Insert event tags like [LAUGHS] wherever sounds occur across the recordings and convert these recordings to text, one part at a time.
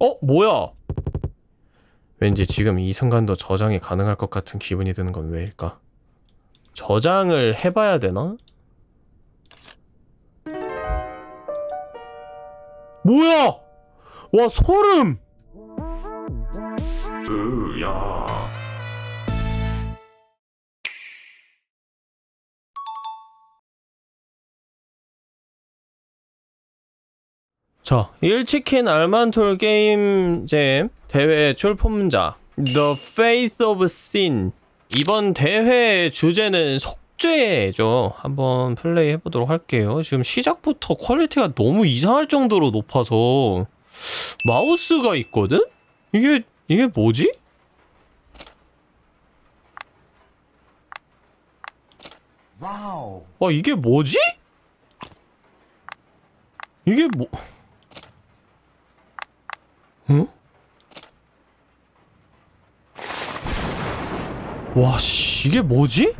어? 뭐야? 왠지 지금 이 순간도 저장이 가능할 것 같은 기분이 드는 건 왜일까? 저장을 해봐야 되나? 뭐야! 와 소름! 으야 자, 일치킨 알만톨 게임잼 대회 출품자 The f a c e of Sin 이번 대회의 주제는 속죄죠. 한번 플레이 해보도록 할게요. 지금 시작부터 퀄리티가 너무 이상할 정도로 높아서 마우스가 있거든? 이게 이게 뭐지? 와우. 와 이게 뭐지? 이게 뭐... 응? 와, 씨, 이게 뭐지?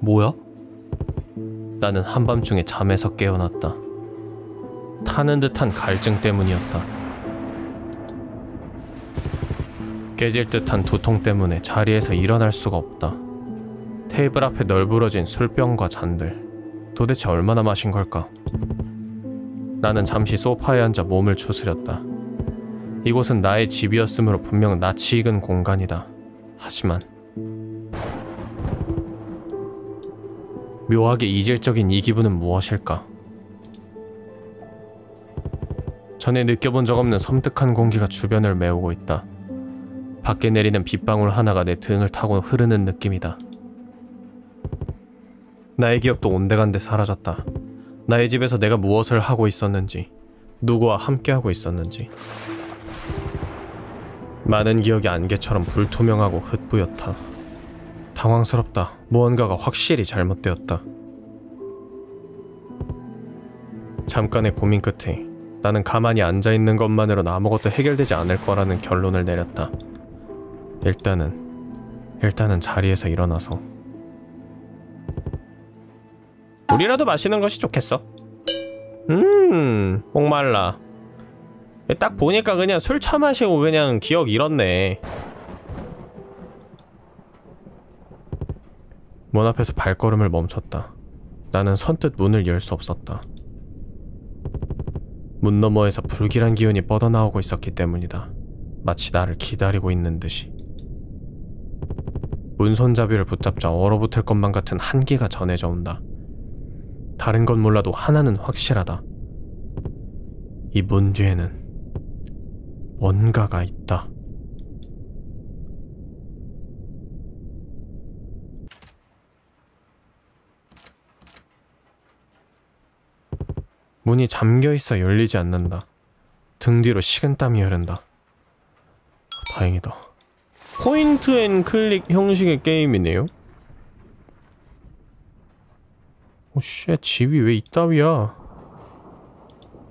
뭐야? 나는 한밤중에 잠에서 깨어났다. 타는 듯한 갈증 때문이었다. 깨질 듯한 두통 때문에 자리에서 일어날 수가 없다. 테이블 앞에 널브러진 술병과 잔들. 도대체 얼마나 마신 걸까? 나는 잠시 소파에 앉아 몸을 추스렸다. 이곳은 나의 집이었으므로 분명 낯이 익은 공간이다. 하지만 묘하게 이질적인 이 기분은 무엇일까? 전에 느껴본 적 없는 섬뜩한 공기가 주변을 메우고 있다. 밖에 내리는 빗방울 하나가 내 등을 타고 흐르는 느낌이다. 나의 기억도 온데간데 사라졌다. 나의 집에서 내가 무엇을 하고 있었는지, 누구와 함께하고 있었는지. 많은 기억이 안개처럼 불투명하고 흩뿌였다. 당황스럽다. 무언가가 확실히 잘못되었다. 잠깐의 고민 끝에 나는 가만히 앉아있는 것만으로는 아무것도 해결되지 않을 거라는 결론을 내렸다. 일단은, 일단은 자리에서 일어나서 물이라도 마시는 것이 좋겠어 음 목말라 딱 보니까 그냥 술 처마시고 그냥 기억 잃었네 문 앞에서 발걸음을 멈췄다 나는 선뜻 문을 열 수 없었다 문 너머에서 불길한 기운이 뻗어나오고 있었기 때문이다 마치 나를 기다리고 있는 듯이 문 손잡이를 붙잡자 얼어붙을 것만 같은 한기가 전해져 온다 다른 건 몰라도 하나는 확실하다. 이 문 뒤에는 뭔가가 있다. 문이 잠겨있어 열리지 않는다. 등 뒤로 식은땀이 흐른다. 다행이다. 포인트 앤 클릭 형식의 게임이네요? 오쉣 집이 왜 이따위야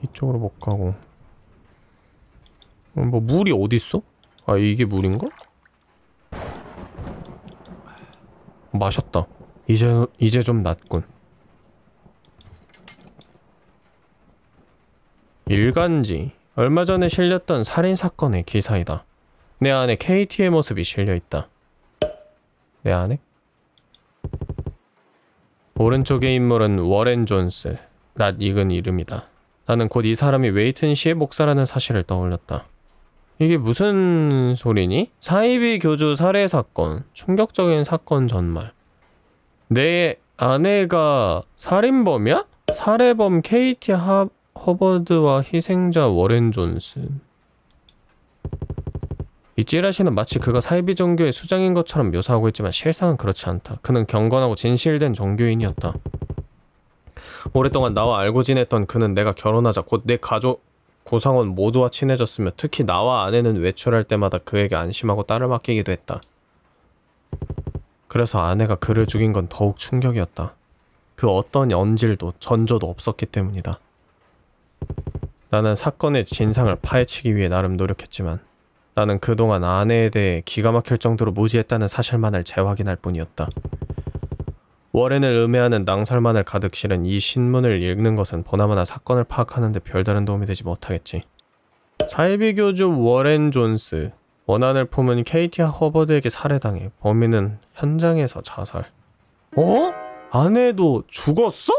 이쪽으로 못 가고 어, 뭐 물이 어딨어? 아 이게 물인가? 마셨다 이제 이제 좀 낫군 일간지 얼마 전에 실렸던 살인사건의 기사이다 내 안에 KT의 모습이 실려있다 내 안에? 오른쪽의 인물은 워렌 존스, 낯 익은 이름이다. 나는 곧 이 사람이 웨이튼 시의 목사라는 사실을 떠올렸다. 이게 무슨 소리니? 사이비 교주 살해 사건, 충격적인 사건 전말. 내 아내가 살인범이야? 살해범 케이티 하, 허버드와 희생자 워렌 존슨. 이 찌라시는 마치 그가 사이비 종교의 수장인 것처럼 묘사하고 있지만 실상은 그렇지 않다. 그는 경건하고 진실된 종교인이었다. 오랫동안 나와 알고 지냈던 그는 내가 결혼하자 곧 내 가족 구성원 모두와 친해졌으며 특히 나와 아내는 외출할 때마다 그에게 안심하고 딸을 맡기기도 했다. 그래서 아내가 그를 죽인 건 더욱 충격이었다. 그 어떤 연질도 전조도 없었기 때문이다. 나는 사건의 진상을 파헤치기 위해 나름 노력했지만 나는 그동안 아내에 대해 기가 막힐 정도로 무지했다는 사실만을 재확인할 뿐이었다. 월엔을 음해하는 낭설만을 가득 실은 이 신문을 읽는 것은 보나마나 사건을 파악하는데 별다른 도움이 되지 못하겠지. 사이비 교주 워렌 존스. 원한을 품은 케이티 허버드에게 살해당해 범인은 현장에서 자살. 어? 아내도 죽었어?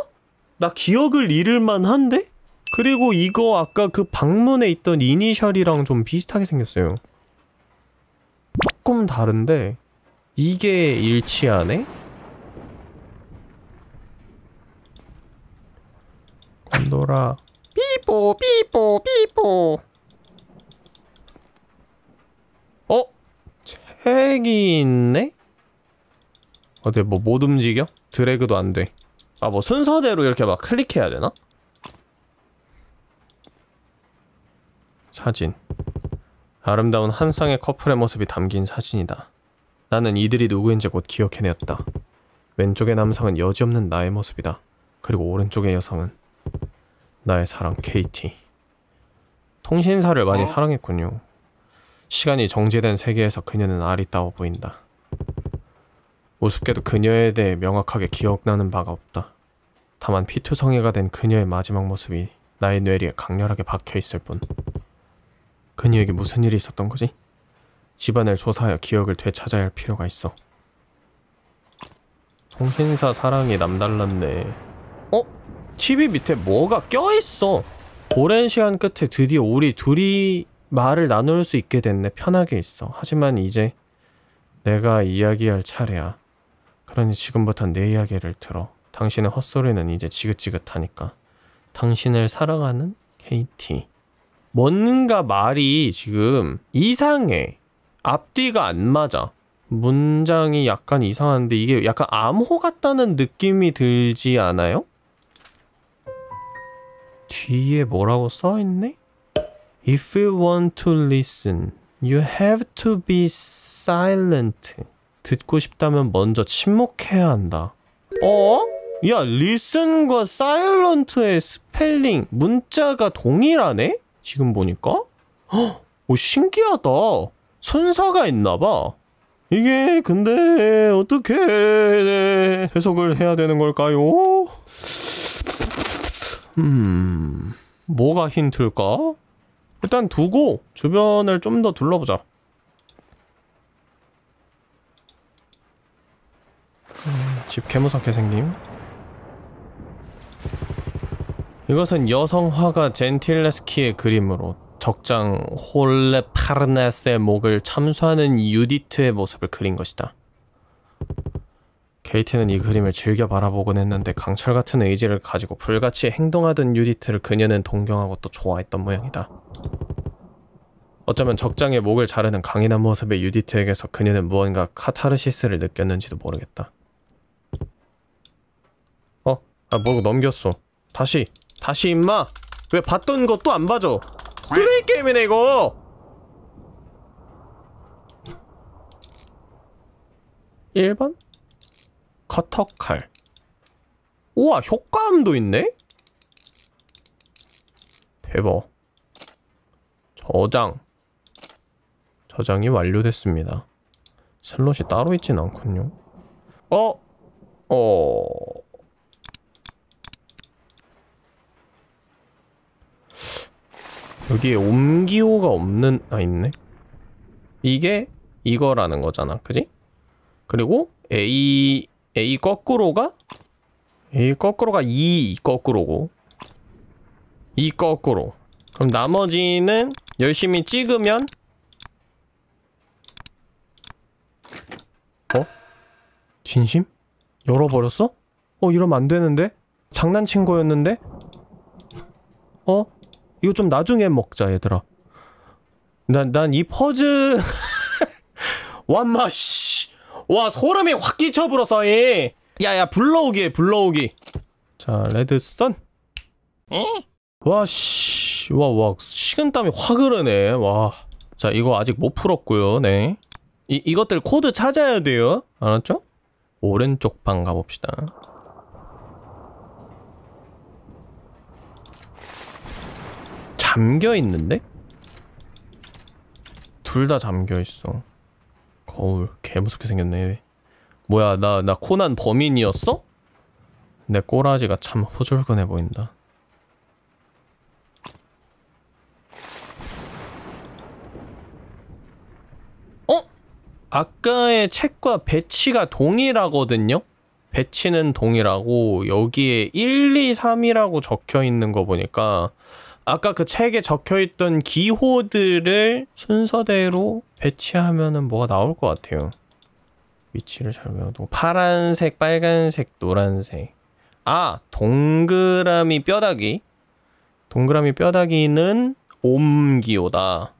나 기억을 잃을 만한데? 그리고 이거 아까 그 방문에 있던 이니셜이랑 좀 비슷하게 생겼어요. 조금 다른데 이게 일치하네? 건돌아 삐뽀 삐뽀 삐뽀 어? 책이 있네? 어때 뭐 못 움직여? 드래그도 안돼 아 뭐 순서대로 이렇게 막 클릭해야 되나? 사진. 아름다운 한 쌍의 커플의 모습이 담긴 사진이다. 나는 이들이 누구인지 곧 기억해내었다. 왼쪽의 남성은 여지없는 나의 모습이다. 그리고 오른쪽의 여성은 나의 사랑 KT. 통신사를 많이 어? 사랑했군요. 시간이 정지된 세계에서 그녀는 아리따워 보인다. 우습게도 그녀에 대해 명확하게 기억나는 바가 없다. 다만 피투성이가 된 그녀의 마지막 모습이 나의 뇌리에 강렬하게 박혀 있을 뿐. 그녀에게 무슨 일이 있었던 거지? 집안을 조사하여 기억을 되찾아야 할 필요가 있어. 통신사 사랑이 남달랐네. 어? TV 밑에 뭐가 껴있어! 오랜 시간 끝에 드디어 우리 둘이 말을 나눌 수 있게 됐네. 편하게 있어. 하지만 이제 내가 이야기할 차례야. 그러니 지금부터 내 이야기를 들어. 당신의 헛소리는 이제 지긋지긋하니까. 당신을 사랑하는 KT. 뭔가 말이 지금 이상해. 앞뒤가 안 맞아. 문장이 약간 이상한데 이게 약간 암호 같다는 느낌이 들지 않아요? 뒤에 뭐라고 써있네? If you want to listen, you have to be silent. 듣고 싶다면 먼저 침묵해야 한다. 어? 야, listen과 silent의 스펠링, 문자가 동일하네? 지금 보니까 헉, 어, 신기하다 순사가 있나봐 이게 근데 어떻게 해석을 해야 되는 걸까요? 음... 뭐가 힌트일까? 일단 두고 주변을 좀 더 둘러보자 음, 집개무사개생님 이것은 여성 화가 젠틸레스키의 그림으로 적장 홀레 파르네스의 목을 참수하는 유디트의 모습을 그린 것이다. 케이트는 이 그림을 즐겨 바라보곤 했는데 강철 같은 의지를 가지고 불같이 행동하던 유디트를 그녀는 동경하고 또 좋아했던 모양이다. 어쩌면 적장의 목을 자르는 강인한 모습의 유디트에게서 그녀는 무언가 카타르시스를 느꼈는지도 모르겠다. 어? 아, 뭐고 넘겼어. 다시! 다시 임마 왜 봤던 것도 안 봐줘 쓰레기 게임이네 이거 1번 커터칼 우와 효과음도 있네? 대박 저장 저장이 완료됐습니다 슬롯이 따로 있진 않군요 어? 어... 여기에 옴기호가 없는 아 있네 이게 이거라는 거잖아 그지? 그리고 A A 거꾸로가 A 거꾸로가 E 거꾸로고 E 거꾸로 그럼 나머지는 열심히 찍으면 어? 진심? 열어버렸어? 어 이러면 안 되는데? 장난친 거였는데? 어? 이거 좀 나중에 먹자 얘들아 난 난 이 퍼즐 완마 [LAUGHS] 씨와 소름이 확 끼쳐불었어 이 야야 불러오기 불러오기 자 레드선 와 씨 와 와 식은땀이 확 흐르네 와 자 이거 아직 못 풀었고요 네 이, 이것들 코드 찾아야 돼요 알았죠? 오른쪽 방 가봅시다 잠겨있는데? 둘 다 잠겨있어 거울 개무섭게 생겼네 뭐야 나 나 코난 범인이었어? 내 꼬라지가 참 후줄근해 보인다 어? 아까의 책과 배치가 동일하거든요? 배치는 동일하고 여기에 1, 2, 3이라고 적혀있는 거 보니까 아까 그 책에 적혀있던 기호들을 순서대로 배치하면은 뭐가 나올 것 같아요. 위치를 잘 외워도 파란색, 빨간색, 노란색 아! 동그라미 뼈다귀 동그라미 뼈다귀는 옴기호다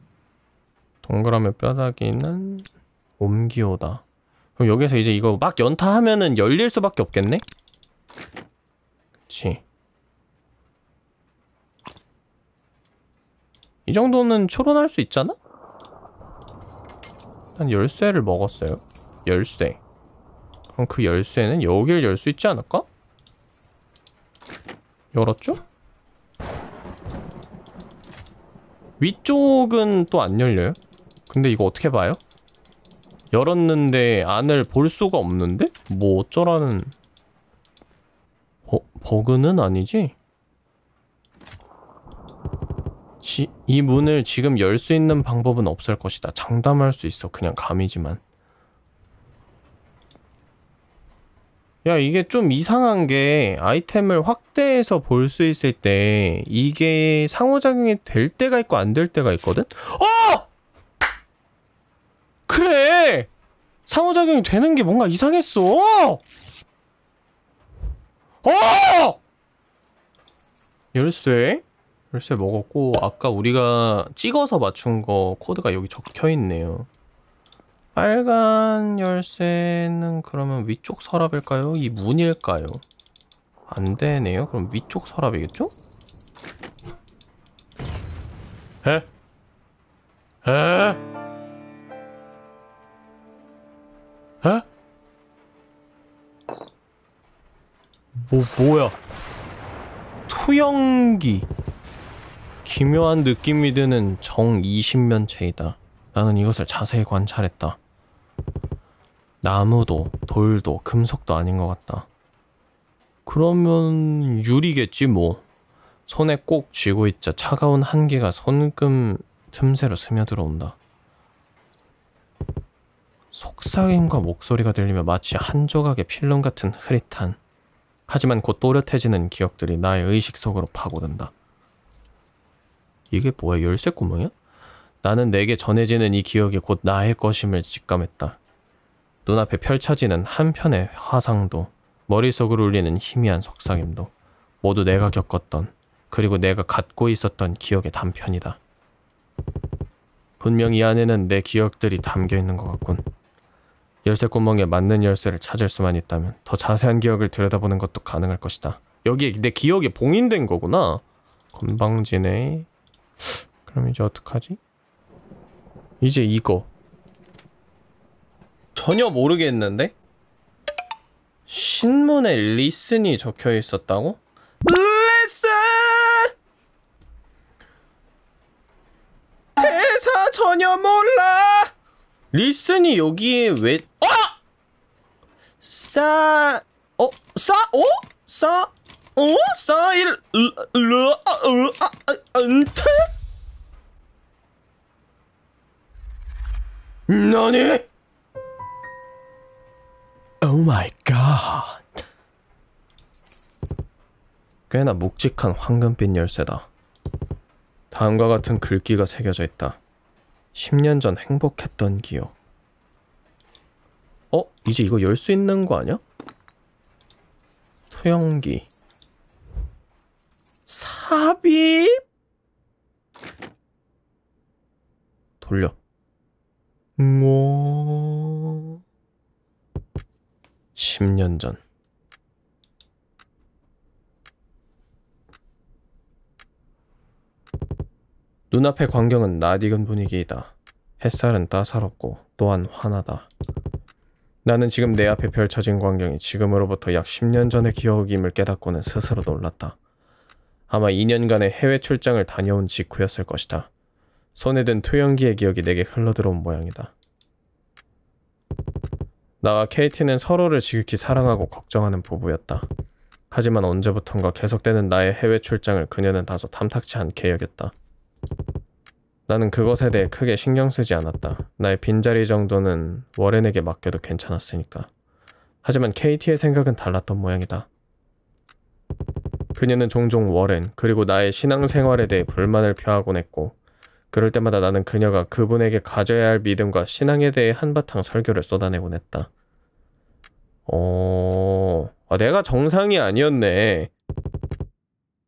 동그라미 뼈다귀는 옴기호다 그럼 여기서 이제 이거 막 연타하면은 열릴 수밖에 없겠네? 그치 이 정도는 초론할 수 있잖아? 일단 열쇠를 먹었어요. 열쇠. 그럼 그 열쇠는 여길 열 수 있지 않을까? 열었죠? 위쪽은 또 안 열려요? 근데 이거 어떻게 봐요? 열었는데 안을 볼 수가 없는데? 뭐 어쩌라는... 어, 버그는 아니지? 지, 이 문을 지금 열 수 있는 방법은 없을 것이다. 장담할 수 있어. 그냥 감이지만. 야 이게 좀 이상한 게 아이템을 확대해서 볼 수 있을 때 이게 상호작용이 될 때가 있고 안 될 때가 있거든? 어! 그래! 상호작용이 되는 게 뭔가 이상했어! 어! 열쇠? 열쇠 먹었고 아까 우리가 찍어서 맞춘 거 코드가 여기 적혀 있네요 빨간 열쇠는 그러면 위쪽 서랍일까요? 이 문일까요? 안 되네요 그럼 위쪽 서랍이겠죠? 에? 에? 에? 뭐, 뭐야? 투영기 기묘한 느낌이 드는 정2 0면체이다 나는 이것을 자세히 관찰했다. 나무도 돌도 금속도 아닌 것 같다. 그러면 유리겠지 뭐. 손에 꼭 쥐고 있자 차가운 한기가 손금 틈새로 스며들어온다. 속삭임과 목소리가 들리며 마치 한 조각의 필름 같은 흐릿한 하지만 곧 또렷해지는 기억들이 나의 의식 속으로 파고든다. 이게 뭐야 열쇠 구멍이야? 나는 내게 전해지는 이 기억이 곧 나의 것임을 직감했다. 눈앞에 펼쳐지는 한편의 화상도 머릿속을 울리는 희미한 속삭임도 모두 내가 겪었던 그리고 내가 갖고 있었던 기억의 단편이다. 분명 이 안에는 내 기억들이 담겨 있는 것 같군. 열쇠 구멍에 맞는 열쇠를 찾을 수만 있다면 더 자세한 기억을 들여다보는 것도 가능할 것이다. 여기에 내 기억이 봉인된 거구나. 건방지네. 그럼 이제 어떡하지? 이제 이거 전혀 모르겠는데? 신문에 리슨이 적혀 있었다고? 리슨! 회사 전혀 몰라! 리슨이 여기에 왜, 어! 싸, 어? 싸, 어? 싸, 어? 사일 르르아으아은테 아, 나니? 오 마이 갓 꽤나 묵직한 황금빛 열쇠다 다음과 같은 글귀가 새겨져 있다 10년 전 행복했던 기억 어? 이제 이거 열 수 있는 거 아니야? 투영기 삽입 돌려 뭐 10년 전 눈앞의 광경은 낯익은 분위기이다. 햇살은 따사롭고 또한 환하다. 나는 지금 내 앞에 펼쳐진 광경이 지금으로부터 약 10년 전의 기억임을 깨닫고는 스스로 놀랐다. 아마 2년간의 해외 출장을 다녀온 직후였을 것이다. 손에 든투영기의 기억이 내게 흘러들어온 모양이다. 나와 케이티는 서로를 지극히 사랑하고 걱정하는 부부였다. 하지만 언제부턴가 계속되는 나의 해외 출장을 그녀는 다소 탐탁치 않게 여겼다. 나는 그것에 대해 크게 신경 쓰지 않았다. 나의 빈자리 정도는 워렌에게 맡겨도 괜찮았으니까. 하지만 k t 의 생각은 달랐던 모양이다. 그녀는 종종 워렌 그리고 나의 신앙생활에 대해 불만을 표하곤 했고 그럴 때마다 나는 그녀가 그분에게 가져야 할 믿음과 신앙에 대해 한바탕 설교를 쏟아내곤 했다. 어... 아, 내가 정상이 아니었네.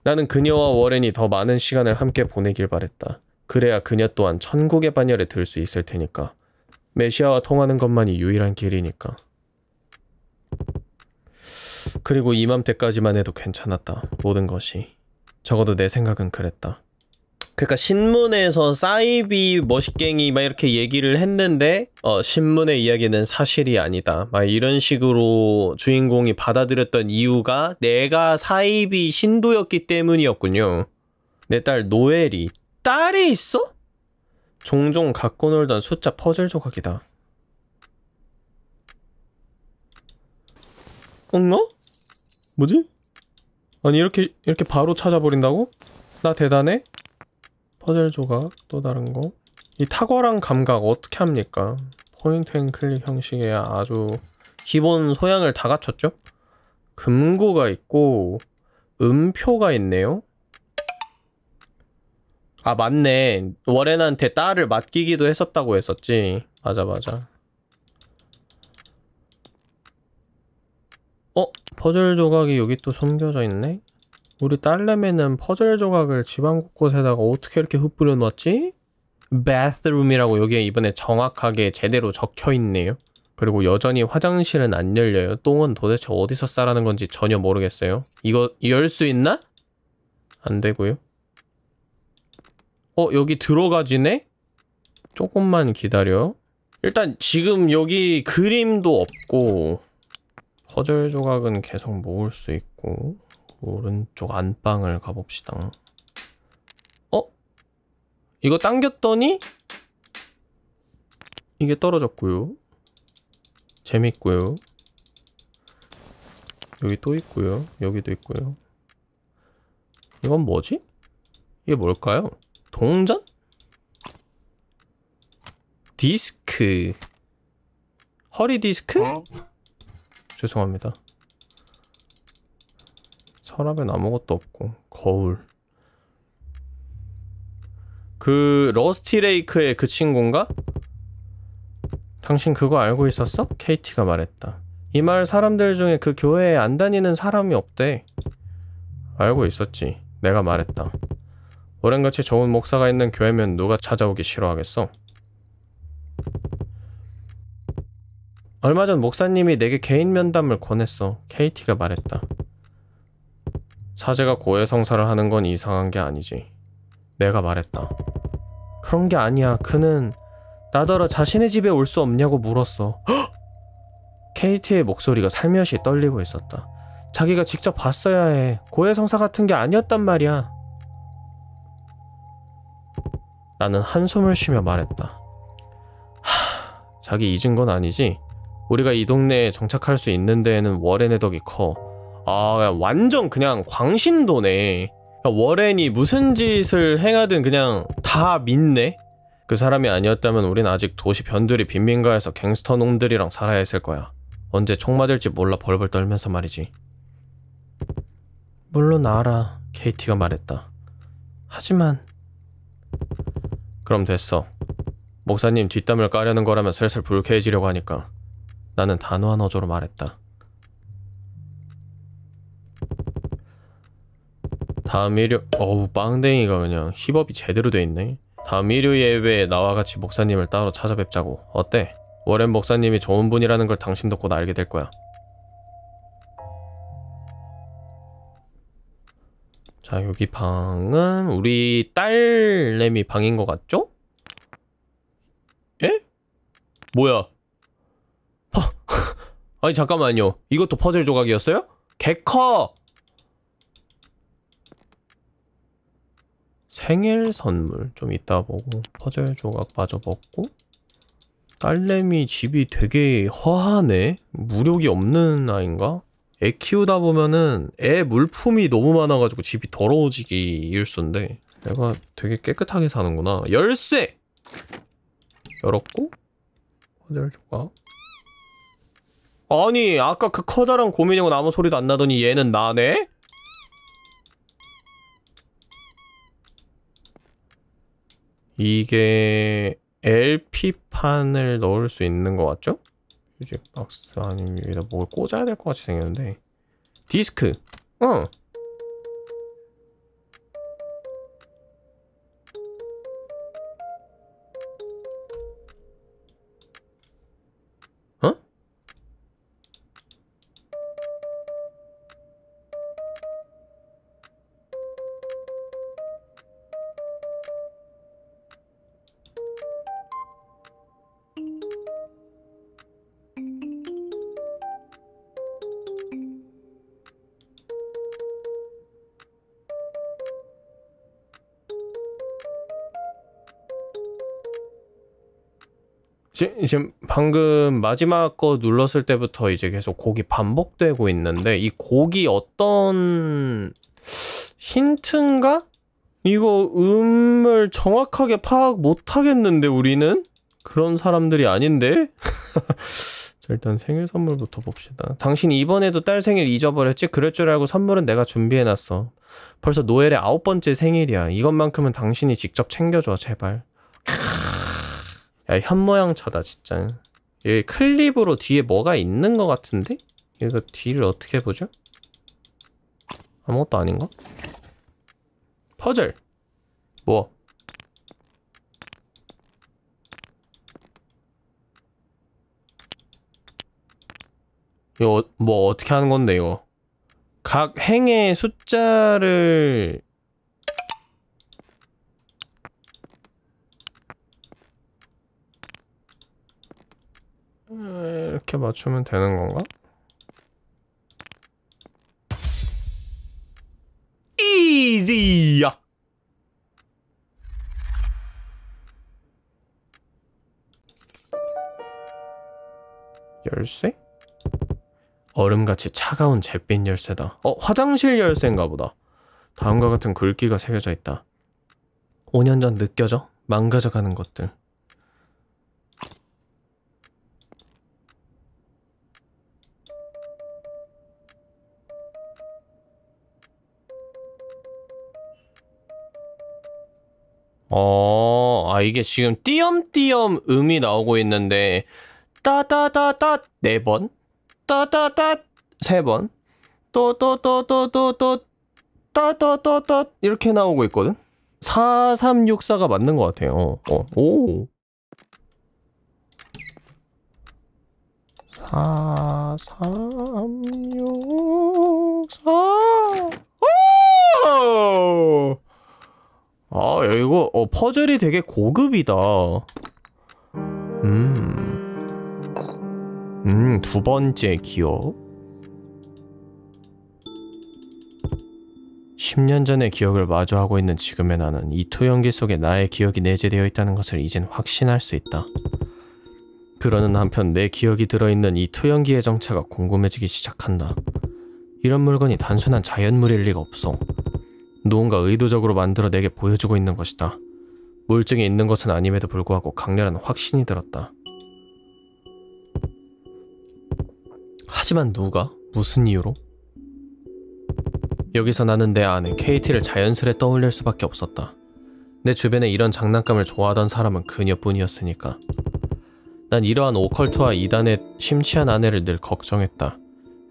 나는 그녀와 워렌이 더 많은 시간을 함께 보내길 바랬다. 그래야 그녀 또한 천국의 반열에 들 수 있을 테니까. 메시아와 통하는 것만이 유일한 길이니까. 그리고 이맘때까지만 해도 괜찮았다. 모든 것이. 적어도 내 생각은 그랬다. 그러니까 신문에서 사이비 멋있갱이 막 이렇게 얘기를 했는데 어 신문의 이야기는 사실이 아니다 막 이런 식으로 주인공이 받아들였던 이유가 내가 사이비 신도였기 때문이었군요 내 딸 노엘이 딸이 있어? 종종 갖고 놀던 숫자 퍼즐 조각이다 엉어? 뭐지? 아니 이렇게 이렇게 바로 찾아버린다고? 나 대단해? 퍼즐 조각 또 다른 거. 이 탁월한 감각 어떻게 합니까? 포인트 앤 클릭 형식의 아주 기본 소양을 다 갖췄죠? 금고가 있고 음표가 있네요. 아 맞네. 월엔한테 딸을 맡기기도 했었다고 했었지. 맞아 맞아. 어? 퍼즐 조각이 여기 또 숨겨져 있네? 우리 딸내미는 퍼즐 조각을 집안 곳곳에다가 어떻게 이렇게 흩뿌려 놓았지? b 스룸이라고 여기에 이번에 정확하게 제대로 적혀 있네요. 그리고 여전히 화장실은 안 열려요. 똥은 도대체 어디서 싸라는 건지 전혀 모르겠어요. 이거 열 수 있나? 안 되고요. 어, 여기 들어가지네? 조금만 기다려. 일단 지금 여기 그림도 없고 퍼즐 조각은 계속 모을 수 있고 오른쪽 안방을 가봅시다. 어? 이거 당겼더니 이게 떨어졌고요. 재밌고요. 여기 또 있고요. 여기도 있고요. 이건 뭐지? 이게 뭘까요? 동전? 디스크. 허리 디스크? 어? 죄송합니다. 서랍엔 아무것도 없고 거울 그 러스티레이크의 그 친구인가? 당신 그거 알고 있었어? 케이티가 말했다. 이 말 사람들 중에 그 교회에 안 다니는 사람이 없대. 알고 있었지. 내가 말했다. 오랜같이 좋은 목사가 있는 교회면 누가 찾아오기 싫어하겠어? 얼마 전 목사님이 내게 개인 면담을 권했어. KT가 말했다. 사제가 고해성사를 하는 건 이상한 게 아니지. 내가 말했다. 그런 게 아니야. 그는 나더러 자신의 집에 올 수 없냐고 물었어. KT의 [GASPS] 목소리가 살며시 떨리고 있었다. 자기가 직접 봤어야 해. 고해성사 같은 게 아니었단 말이야. 나는 한숨을 쉬며 말했다. 하, 자기 잊은 건 아니지? 우리가 이 동네에 정착할 수 있는 데에는 월엔의 덕이 커. 아, 완전 그냥 광신도네. 월엔이 무슨 짓을 행하든 그냥 다 믿네? 그 사람이 아니었다면 우린 아직 도시 변두리 빈민가에서 갱스터 놈들이랑 살아야 했을 거야. 언제 총 맞을지 몰라 벌벌 떨면서 말이지. 물론 알아. 케이티가 말했다. 하지만... 그럼 됐어. 목사님 뒷담을 까려는 거라면 슬슬 불쾌해지려고 하니까. 나는 단호한 어조로 말했다. 다음 일요 어우 빵댕이가 그냥 힙업이 제대로 돼 있네. 다음 일요 예배에 나와 같이 목사님을 따로 찾아뵙자고. 어때? 워렌 목사님이 좋은 분이라는 걸 당신도 곧 알게 될 거야. 자 여기 방은 우리 딸내미 방인 것 같죠? 에? 예? 뭐야 아니 잠깐만요 이것도 퍼즐 조각이었어요? 개커! 생일 선물 좀 이따 보고 퍼즐 조각 빠져 먹고 딸내미 집이 되게 허하네? 무력이 없는 아인가? 애 키우다 보면은 애 물품이 너무 많아가지고 집이 더러워지기 일쑤인데 내가 되게 깨끗하게 사는구나 열쇠! 열었고 퍼즐 조각 아니 아까 그 커다란 고민이고 아무 소리도 안 나더니 얘는 나네? 이게 LP판을 넣을 수 있는 것 같죠? 뮤직박스 아니면 여기다 뭘 꽂아야 될 것 같이 생겼는데 디스크! 어! 지금 방금 마지막 거 눌렀을 때부터 이제 계속 곡이 반복되고 있는데 이 곡이 어떤 힌트인가? 이거 음을 정확하게 파악 못 하겠는데 우리는 그런 사람들이 아닌데. [LAUGHS] 자 일단 생일 선물부터 봅시다. 당신 이번에도 딸 생일 잊어버렸지? 그럴 줄 알고 선물은 내가 준비해놨어. 벌써 노엘의 아홉 번째 생일이야. 이것만큼은 당신이 직접 챙겨줘 제발. 야, 현모양처다, 진짜. 여기 클립으로 뒤에 뭐가 있는 것 같은데? 이거 뒤를 어떻게 보죠? 아무것도 아닌가? 퍼즐! 뭐? 이거 어, 뭐 어떻게 하는 건데 이거 각 행의 숫자를 네, 이렇게 맞추면 되는 건가? 이지야. 열쇠? 얼음같이 차가운 잿빛 열쇠다. 어, 화장실 열쇠인가 보다. 다음과 같은 글귀가 새겨져 있다. 5년 전 느껴져? 망가져가는 것들. 어, 아, 이게 지금 띄엄띄엄 음이 나오고 있는데, 따다다다 네 번, 따다다 세 번, 또또또또 또 또 따따따따 이렇게 나오고 있거든? 4364가 맞는 것 같아요. 어, 오. 4, 3, 6, 4. 오! 아 이거 어, 퍼즐이 되게 고급이다 음, 음두 번째 기억 10년 전의 기억을 마주하고 있는 지금의 나는 이 투영기 속에 나의 기억이 내재되어 있다는 것을 이젠 확신할 수 있다 그러는 한편 내 기억이 들어있는 이 투영기의 정체가 궁금해지기 시작한다 이런 물건이 단순한 자연물일 리가 없어 누군가 의도적으로 만들어 내게 보여주고 있는 것이다. 물증이 있는 것은 아님에도 불구하고 강렬한 확신이 들었다. 하지만 누가? 무슨 이유로? 여기서 나는 내 아내 KT를 자연스레 떠올릴 수밖에 없었다. 내 주변에 이런 장난감을 좋아하던 사람은 그녀뿐이었으니까. 난 이러한 오컬트와 이단에 심취한 아내를 늘 걱정했다.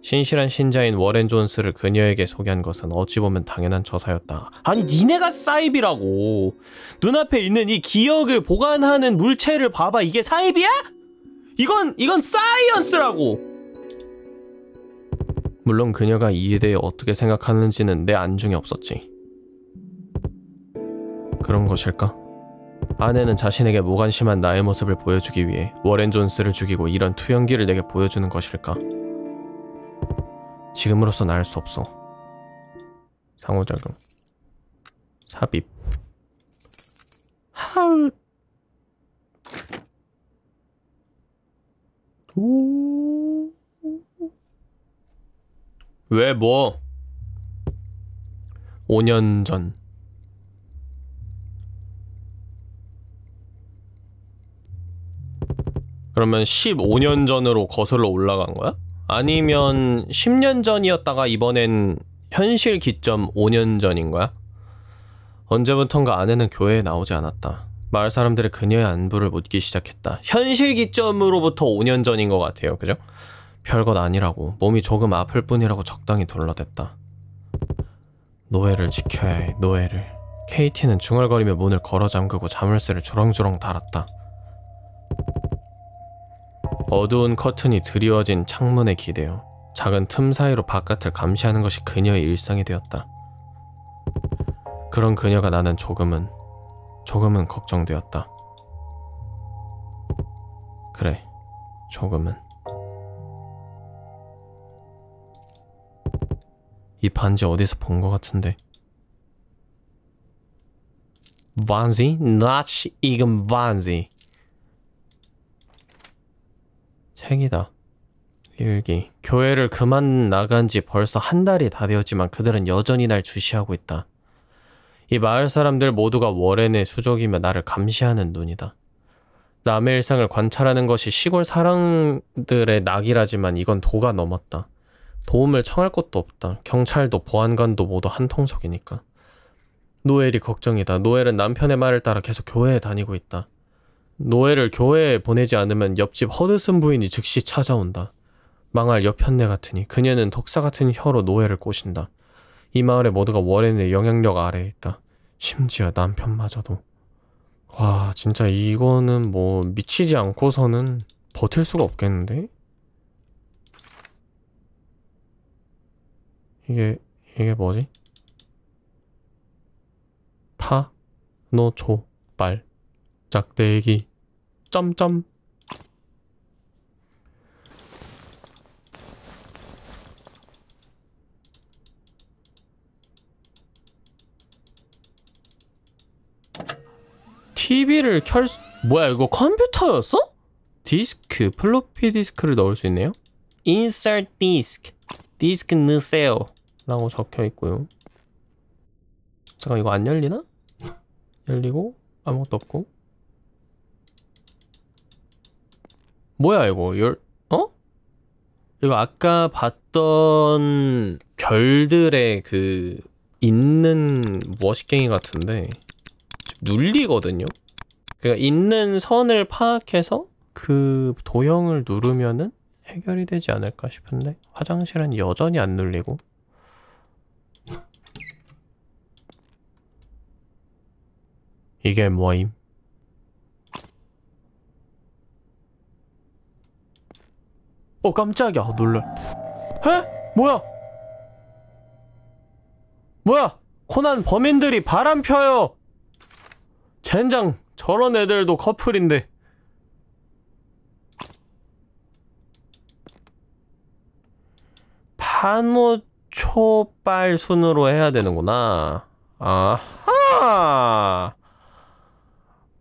신실한 신자인 워렌 존스를 그녀에게 소개한 것은 어찌 보면 당연한 처사였다. 아니 니네가 사이비라고 눈앞에 있는 이 기억을 보관하는 물체를 봐봐. 이게 사이비야 이건 이건 사이언스라고. 물론 그녀가 이에 대해 어떻게 생각하는지는 내 안중에 없었지. 그런 것일까? 아내는 자신에게 무관심한 나의 모습을 보여주기 위해 워렌 존스를 죽이고 이런 투영기를 내게 보여주는 것일까? 지금으로서 나을 수 없어. 상호작용. 삽입. 하우. 오. 왜 뭐? 5년 전. 그러면 15년 전으로 거슬러 올라간 거야? 아니면 10년 전이었다가 이번엔 현실 기점 5년 전인 거야? 언제부턴가 아내는 교회에 나오지 않았다. 마을 사람들의 그녀의 안부를 묻기 시작했다. 현실 기점으로부터 5년 전인 것 같아요. 그죠? 별것 아니라고 몸이 조금 아플 뿐이라고 적당히 둘러댔다. 노예를 지켜야 해. 노예를. KT는 중얼거리며 문을 걸어 잠그고 자물쇠를 주렁주렁 달았다. 어두운 커튼이 드리워진 창문에 기대어 작은 틈 사이로 바깥을 감시하는 것이 그녀의 일상이 되었다. 그런 그녀가 나는 조금은, 조금은 걱정되었다. 그래, 조금은. 이 반지 어디서 본 것 같은데. 반지? 나치 이금 반지. 생이다. 일기. 교회를 그만 나간 지 벌써 한 달이 다 되었지만 그들은 여전히 날 주시하고 있다. 이 마을 사람들 모두가 월엔의 수족이며 나를 감시하는 눈이다. 남의 일상을 관찰하는 것이 시골 사람들의 낙이라지만 이건 도가 넘었다. 도움을 청할 것도 없다. 경찰도 보안관도 모두 한 통속이니까. 노엘이 걱정이다. 노엘은 남편의 말을 따라 계속 교회에 다니고 있다. 노예를 교회에 보내지 않으면 옆집 허드슨 부인이 즉시 찾아온다. 망할 옆현내 같으니 그녀는 독사 같은 혀로 노예를 꼬신다. 이 마을의 모두가 워렌의 영향력 아래에 있다. 심지어 남편마저도. 와 진짜 이거는 뭐 미치지 않고서는 버틸 수가 없겠는데? 이게 이게 뭐지? 파, 노, 조, 말 짝대기 점점 TV를 켤 수... 뭐야 이거 컴퓨터였어? 디스크, 플로피 디스크를 넣을 수 있네요 Insert disk, d i s 넣으세요 라고 적혀있고요 잠깐 이거 안 열리나? 열리고 아무것도 없고 뭐야 이거 열 어? 이거 아까 봤던 별들의 그 있는 무엇이갱이 같은데 눌리거든요. 그러니까 있는 선을 파악해서 그 도형을 누르면은 해결이 되지 않을까 싶은데 화장실은 여전히 안 눌리고 이게 뭐임? 어 깜짝이야 놀래 에? 뭐야 뭐야 코난 범인들이 바람 펴요 젠장 저런 애들도 커플인데 한우초빨 순으로 해야 되는구나. 아하!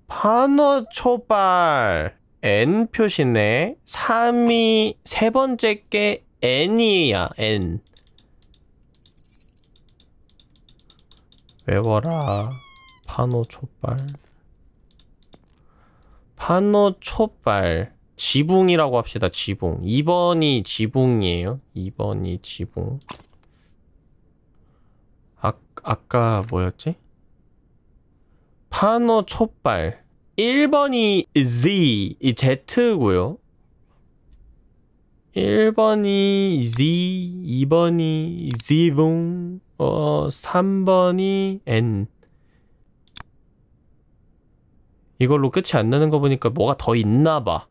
반우초빨 n 표시네. 3이 세 번째 게 n이야. n. 외워라. 파노 촛발. 파노 촛발. 지붕이라고 합시다. 지붕. 2번이 지붕이에요. 2번이 지붕. 아, 아까 뭐였지? 파노 촛발. 1번이 Z, 이 Z고요. 1번이 Z, 2번이 Z봉, 어, 3번이 N. 이걸로 끝이 안 나는 거 보니까 뭐가 더 있나 봐.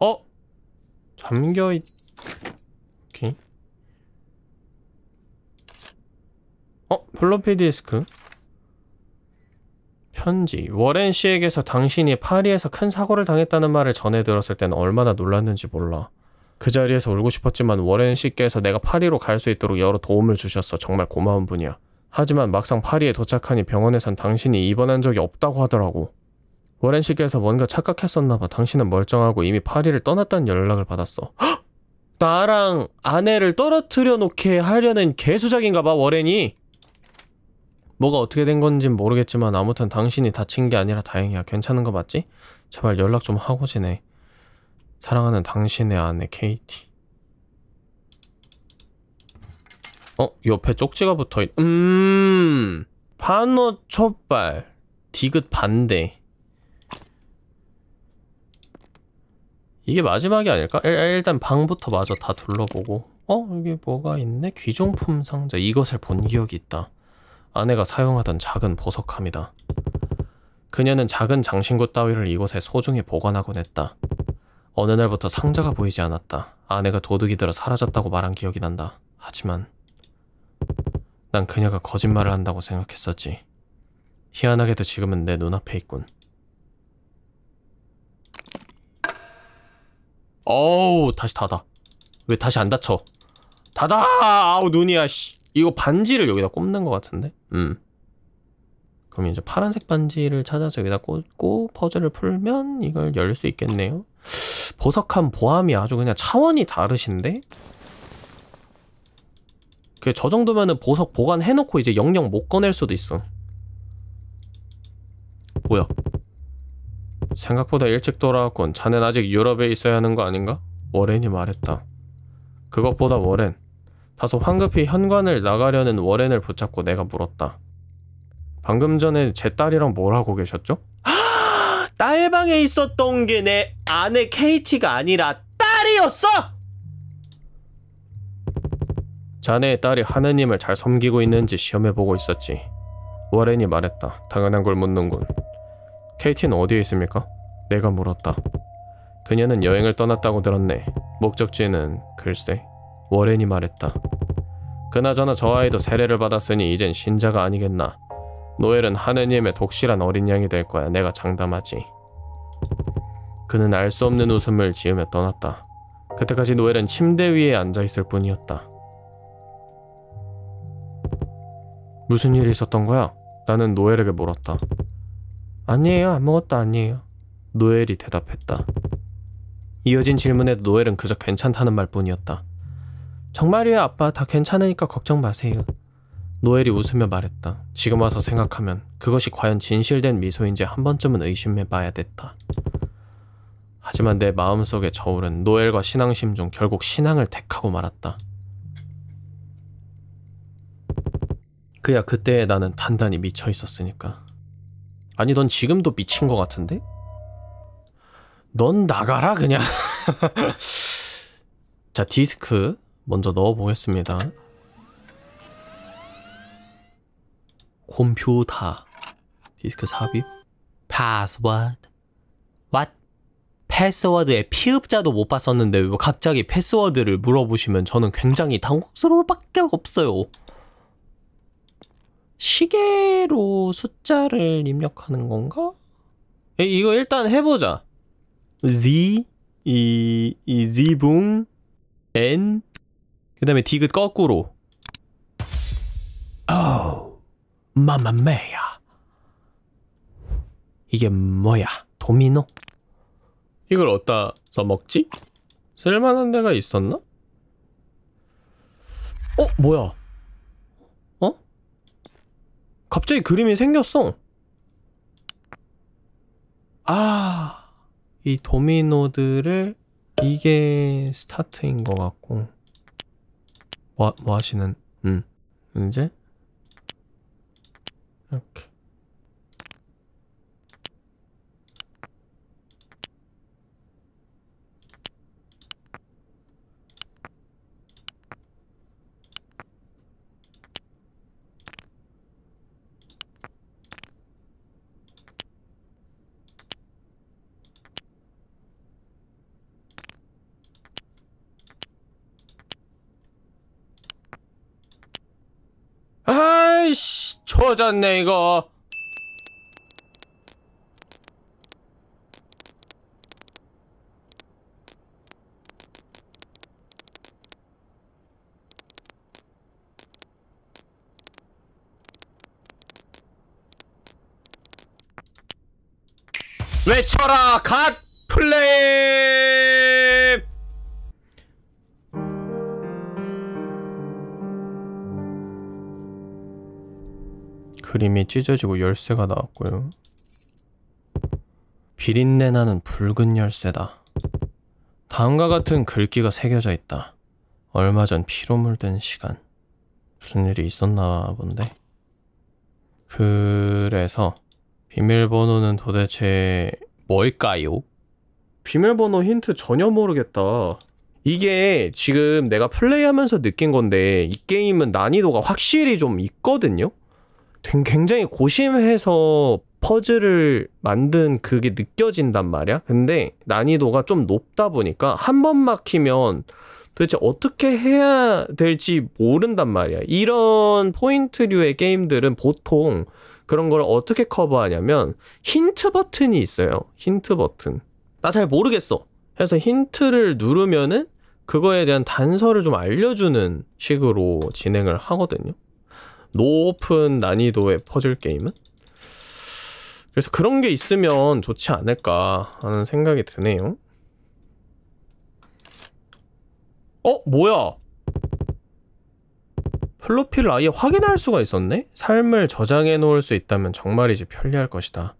어? 잠겨있... 오케이. 어? 플럼페이 디스크? 편지. 워렌 씨에게서 당신이 파리에서 큰 사고를 당했다는 말을 전해 들었을 때는 얼마나 놀랐는지 몰라. 그 자리에서 울고 싶었지만 워렌 씨께서 내가 파리로 갈 수 있도록 여러 도움을 주셨어. 정말 고마운 분이야. 하지만 막상 파리에 도착하니 병원에선 당신이 입원한 적이 없다고 하더라고. 워렌 씨께서 뭔가 착각했었나봐. 당신은 멀쩡하고 이미 파리를 떠났다는 연락을 받았어. 나랑 아내를 떨어뜨려 놓게 하려는 개수작인가봐, 워렌이. 뭐가 어떻게 된 건진 모르겠지만 아무튼 당신이 다친 게 아니라 다행이야. 괜찮은 거 맞지? 제발 연락 좀 하고 지내. 사랑하는 당신의 아내 KT. 어? 옆에 쪽지가 붙어있... 음... 반노 촛발. 디귿 반대. 이게 마지막이 아닐까? 일단 방부터 마저 다 둘러보고 어? 여기 뭐가 있네? 귀중품 상자 이것을 본 기억이 있다 아내가 사용하던 작은 보석함이다. 그녀는 작은 장신구 따위를 이곳에 소중히 보관하곤 했다. 어느 날부터 상자가 보이지 않았다. 아내가 도둑이 들어 사라졌다고 말한 기억이 난다. 하지만 난 그녀가 거짓말을 한다고 생각했었지. 희한하게도 지금은 내 눈앞에 있군. 어우 다시 닫아. 왜 다시 안 닫혀? 닫아! 아우 눈이야 씨. 이거 반지를 여기다 꼽는 것 같은데? 음. 그럼 이제 파란색 반지를 찾아서 여기다 꽂고 퍼즐을 풀면 이걸 열 수 있겠네요. 보석함 보함이 아주 그냥 차원이 다르신데? 그게저 정도면은 보석 보관해놓고 이제 영영 못 꺼낼 수도 있어. 뭐야? 생각보다 일찍 돌아왔군. 자넨 아직 유럽에 있어야 하는 거 아닌가? 워렌이 말했다. 그것보다 워렌. 다소 황급히 현관을 나가려는 워렌을 붙잡고 내가 물었다. 방금 전에 제 딸이랑 뭘 하고 계셨죠? [GASPS] 딸방에 있었던 게 내 아내 케이티가 아니라 딸이었어! 자네의 딸이 하느님을 잘 섬기고 있는지 시험해보고 있었지. 워렌이 말했다. 당연한 걸 묻는군. 케이티는 어디에 있습니까? 내가 물었다. 그녀는 여행을 떠났다고 들었네. 목적지는 글쎄 워렌이 말했다. 그나저나 저 아이도 세례를 받았으니 이젠 신자가 아니겠나. 노엘은 하느님의 독실한 어린 양이 될 거야. 내가 장담하지. 그는 알 수 없는 웃음을 지으며 떠났다. 그때까지 노엘은 침대 위에 앉아 있을 뿐이었다. 무슨 일이 있었던 거야? 나는 노엘에게 물었다. 아니에요. 아무것도 아니에요. 노엘이 대답했다. 이어진 질문에 노엘은 그저 괜찮다는 말뿐이었다. 정말이에요, 아빠. 다 괜찮으니까 걱정 마세요. 노엘이 웃으며 말했다. 지금 와서 생각하면 그것이 과연 진실된 미소인지 한 번쯤은 의심해 봐야 됐다. 하지만 내 마음속의 저울은 노엘과 신앙심 중 결국 신앙을 택하고 말았다. 그야 그때의 나는 단단히 미쳐 있었으니까. 아니 넌 지금도 미친 것 같은데? 넌 나가라 그냥. [LAUGHS] 자 디스크 먼저 넣어 보겠습니다. 컴퓨터 디스크 삽입 파스워드 왓 패스워드의 피읍자도 못 봤었는데 왜 갑자기 패스워드를 물어보시면 저는 굉장히 당혹스러울 밖에 없어요. 시계로 숫자를 입력하는 건가? 이거 일단 해보자. Z, 이, 이, Z, 붕, N, 그 다음에 디귿 거꾸로 오 oh, 마마메야 이게 뭐야 도미노? 이걸 어디다 써먹지? 쓸만한 데가 있었나? 어? 뭐야? 어? 갑자기 그림이 생겼어 아... 이 도미노들을 이게 스타트인 것 같고 뭐, 뭐 하시는 음. 이제 이렇게 터졌네 이거 외쳐라 갓 플레이 그림이 찢어지고 열쇠가 나왔고요. 비린내 나는 붉은 열쇠다. 다음과 같은 글귀가 새겨져 있다. 얼마 전 피로 물된 시간. 무슨 일이 있었나 본데. 그래서 비밀번호는 도대체 뭘까요? 비밀번호 힌트 전혀 모르겠다. 이게 지금 내가 플레이하면서 느낀 건데 이 게임은 난이도가 확실히 좀 있거든요? 굉장히 고심해서 퍼즐을 만든 그게 느껴진단 말이야. 근데 난이도가 좀 높다 보니까 한 번 막히면 도대체 어떻게 해야 될지 모른단 말이야. 이런 포인트류의 게임들은 보통 그런 걸 어떻게 커버하냐면 힌트 버튼이 있어요. 힌트 버튼. 나 잘 모르겠어. 해서 힌트를 누르면은 그거에 대한 단서를 좀 알려주는 식으로 진행을 하거든요. 높은 난이도의 퍼즐 게임은? 그래서 그런 게 있으면 좋지 않을까 하는 생각이 드네요. 어? 뭐야? 플로피를 아예 확인할 수가 있었네? 삶을 저장해 놓을 수 있다면 정말이지 편리할 것이다.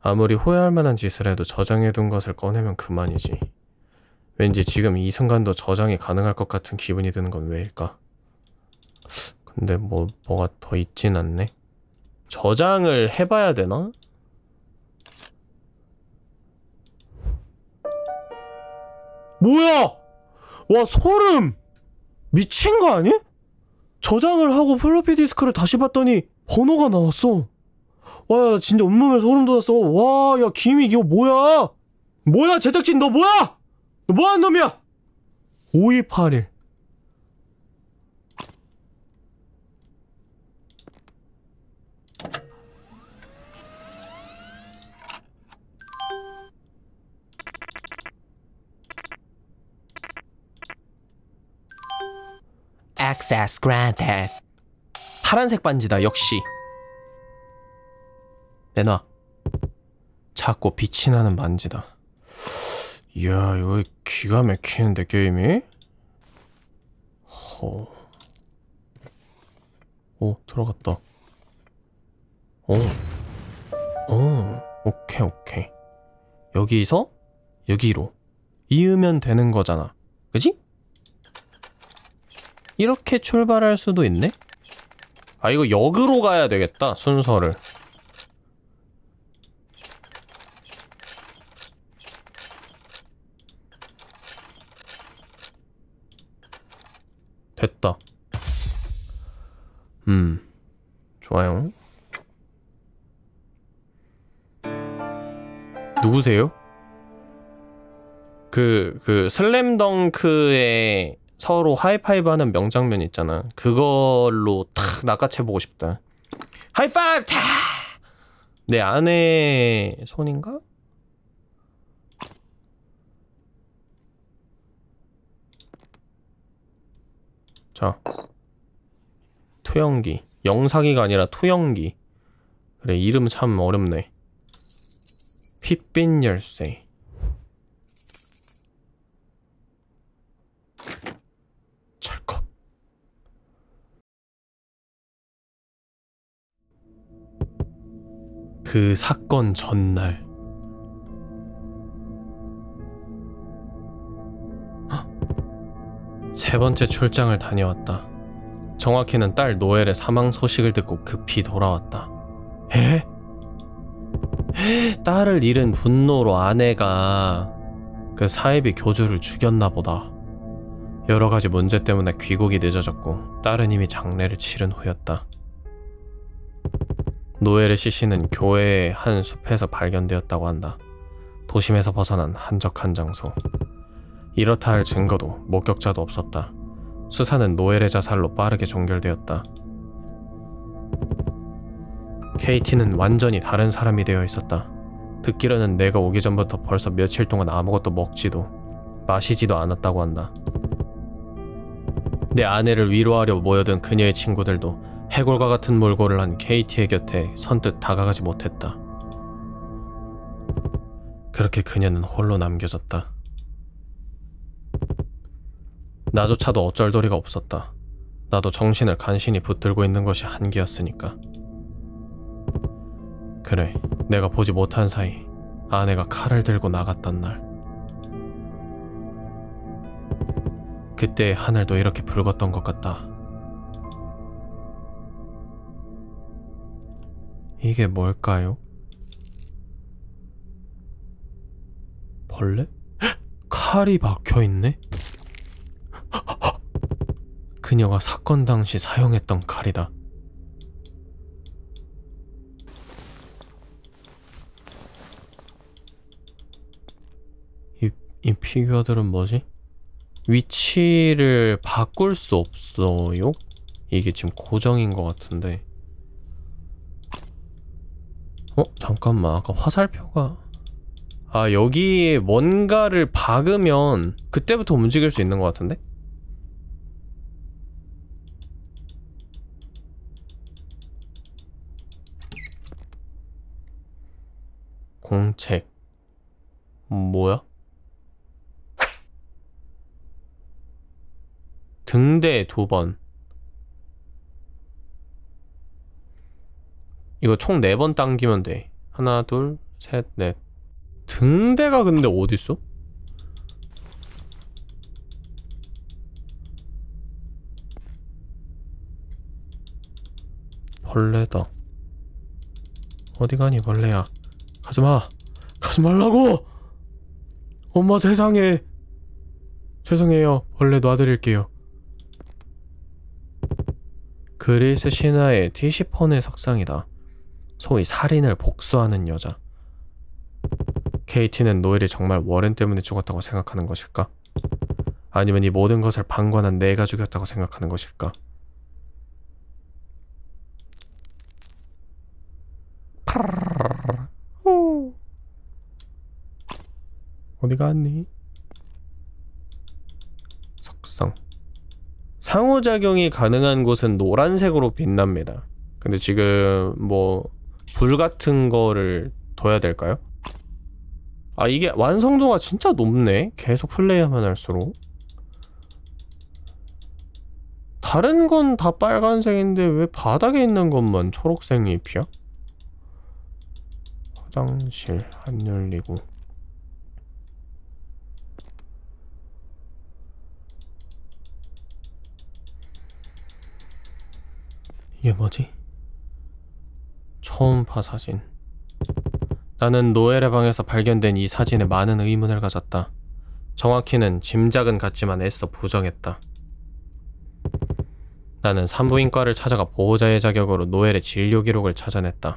아무리 후회할 만한 짓을 해도 저장해 둔 것을 꺼내면 그만이지. 왠지 지금 이 순간도 저장이 가능할 것 같은 기분이 드는 건 왜일까? 근데 뭐 뭐가 더 있진 않네 저장을 해봐야 되나? 뭐야! 와 소름! 미친 거 아니? 저장을 하고 플로피 디스크를 다시 봤더니 번호가 나왔어 와 진짜 온몸에 소름 돋았어 와야 김이 이거 뭐야 뭐야 제작진 너 뭐야! 너 뭐하는 놈이야! 5281 access granted. 파란색 반지다 역시. 내놔. 자꾸 빛이 나는 반지다. 이야 이거 기가 막히는데 게임이? 허... 오 들어갔다. 오. 오 오케이 오케이. 여기서 여기로 이으면 되는 거잖아. 그지? 이렇게 출발할 수도 있네? 아 이거 역으로 가야 되겠다 순서를 됐다 음 좋아요 누구세요? 그, 그, 슬램덩크의 서로 하이파이브 하는 명장면 있잖아. 그걸로 탁 낚아채보고 싶다. 하이파이브! 탁! 내 아내 손인가? 자. 투영기. 영사기가 아니라 투영기. 그래, 이름 참 어렵네. 핏빈 열쇠. 그 사건 전날 세 번째 출장을 다녀왔다. 정확히는 딸 노엘의 사망 소식을 듣고 급히 돌아왔다. 에? 딸을 잃은 분노로 아내가 그 사이비 교주를 죽였나 보다. 여러 가지 문제 때문에 귀국이 늦어졌고 딸은 이미 장례를 치른 후였다. 노엘의 시신은 교회의 한 숲에서 발견되었다고 한다. 도심에서 벗어난 한적한 장소. 이렇다 할 증거도 목격자도 없었다. 수사는 노엘의 자살로 빠르게 종결되었다. k t 는 완전히 다른 사람이 되어 있었다. 듣기로는 내가 오기 전부터 벌써 며칠 동안 아무것도 먹지도 마시지도 않았다고 한다. 내 아내를 위로하려 모여든 그녀의 친구들도 해골과 같은 몰골을 한 KT의 곁에 선뜻 다가가지 못했다. 그렇게 그녀는 홀로 남겨졌다. 나조차도 어쩔 도리가 없었다. 나도 정신을 간신히 붙들고 있는 것이 한계였으니까. 그래, 내가 보지 못한 사이 아내가 칼을 들고 나갔던 날. 그때의 하늘도 이렇게 붉었던 것 같다. 이게 뭘까요? 벌레? 칼이 박혀있네? 그녀가 사건 당시 사용했던 칼이다. 이, 이 피규어들은 뭐지? 위치를 바꿀 수 없어요? 이게 지금 고정인 것 같은데 어? 잠깐만 아까 화살표가 아 여기에 뭔가를 박으면 그때부터 움직일 수 있는 것 같은데? 공책 뭐야? 등대 두번 이거 총 네 번 당기면 돼 하나 둘셋넷 등대가 근데 어딨어? 벌레다 어디 가니 벌레야 가지마 가지 말라고 엄마 세상에 죄송해요 벌레 놔드릴게요 그리스 신화의 티시폰의 석상이다 소위 살인을 복수하는 여자. k t 는 노엘이 정말 워렌 때문에 죽었다고 생각하는 것일까? 아니면 이 모든 것을 방관한 내가 죽였다고 생각하는 것일까? 어디 갔니? 석성 상호작용이 가능한 곳은 노란색으로 빛납니다 근데 지금 뭐불 같은 거를 둬야 될까요? 아 이게 완성도가 진짜 높네 계속 플레이하면 할수록 다른 건 다 빨간색인데 왜 바닥에 있는 것만 초록색 잎이야? 화장실 안 열리고 이게 뭐지? 초음파 사진. 나는 노엘의 방에서 발견된 이 사진에 많은 의문을 가졌다. 정확히는 짐작은 같지만 애써 부정했다. 나는 산부인과를 찾아가 보호자의 자격으로 노엘의 진료 기록을 찾아냈다.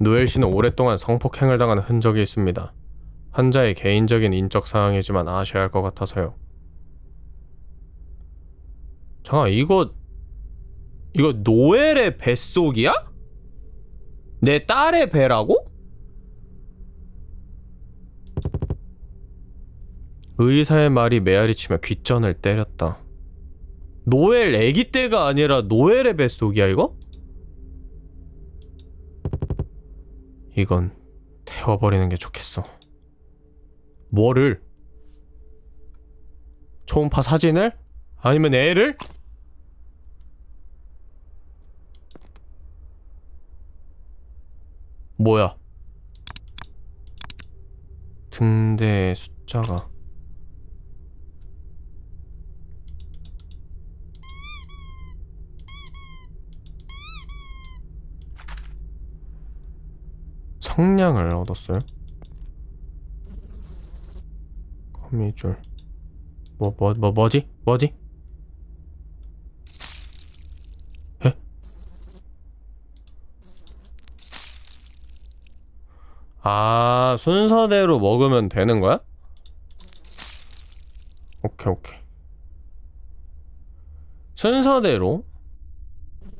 노엘 씨는 오랫동안 성폭행을 당한 흔적이 있습니다. 환자의 개인적인 인적 사항이지만 아셔야 할 것 같아서요. 잠깐 이거 이거 노엘의 뱃속이야? 내 딸의 배라고? 의사의 말이 메아리치며 귓전을 때렸다. 노엘 애기 때가 아니라 노엘의 뱃속이야 이거? 이건 태워버리는 게 좋겠어. 뭐를? 초음파 사진을? 아니면 애를? 뭐야? 등대 숫자가 성량을 얻었어요? 거미줄 뭐, 뭐, 뭐, 뭐지? 뭐지? 아 순서대로 먹으면 되는 거야? 오케이 오케이 순서대로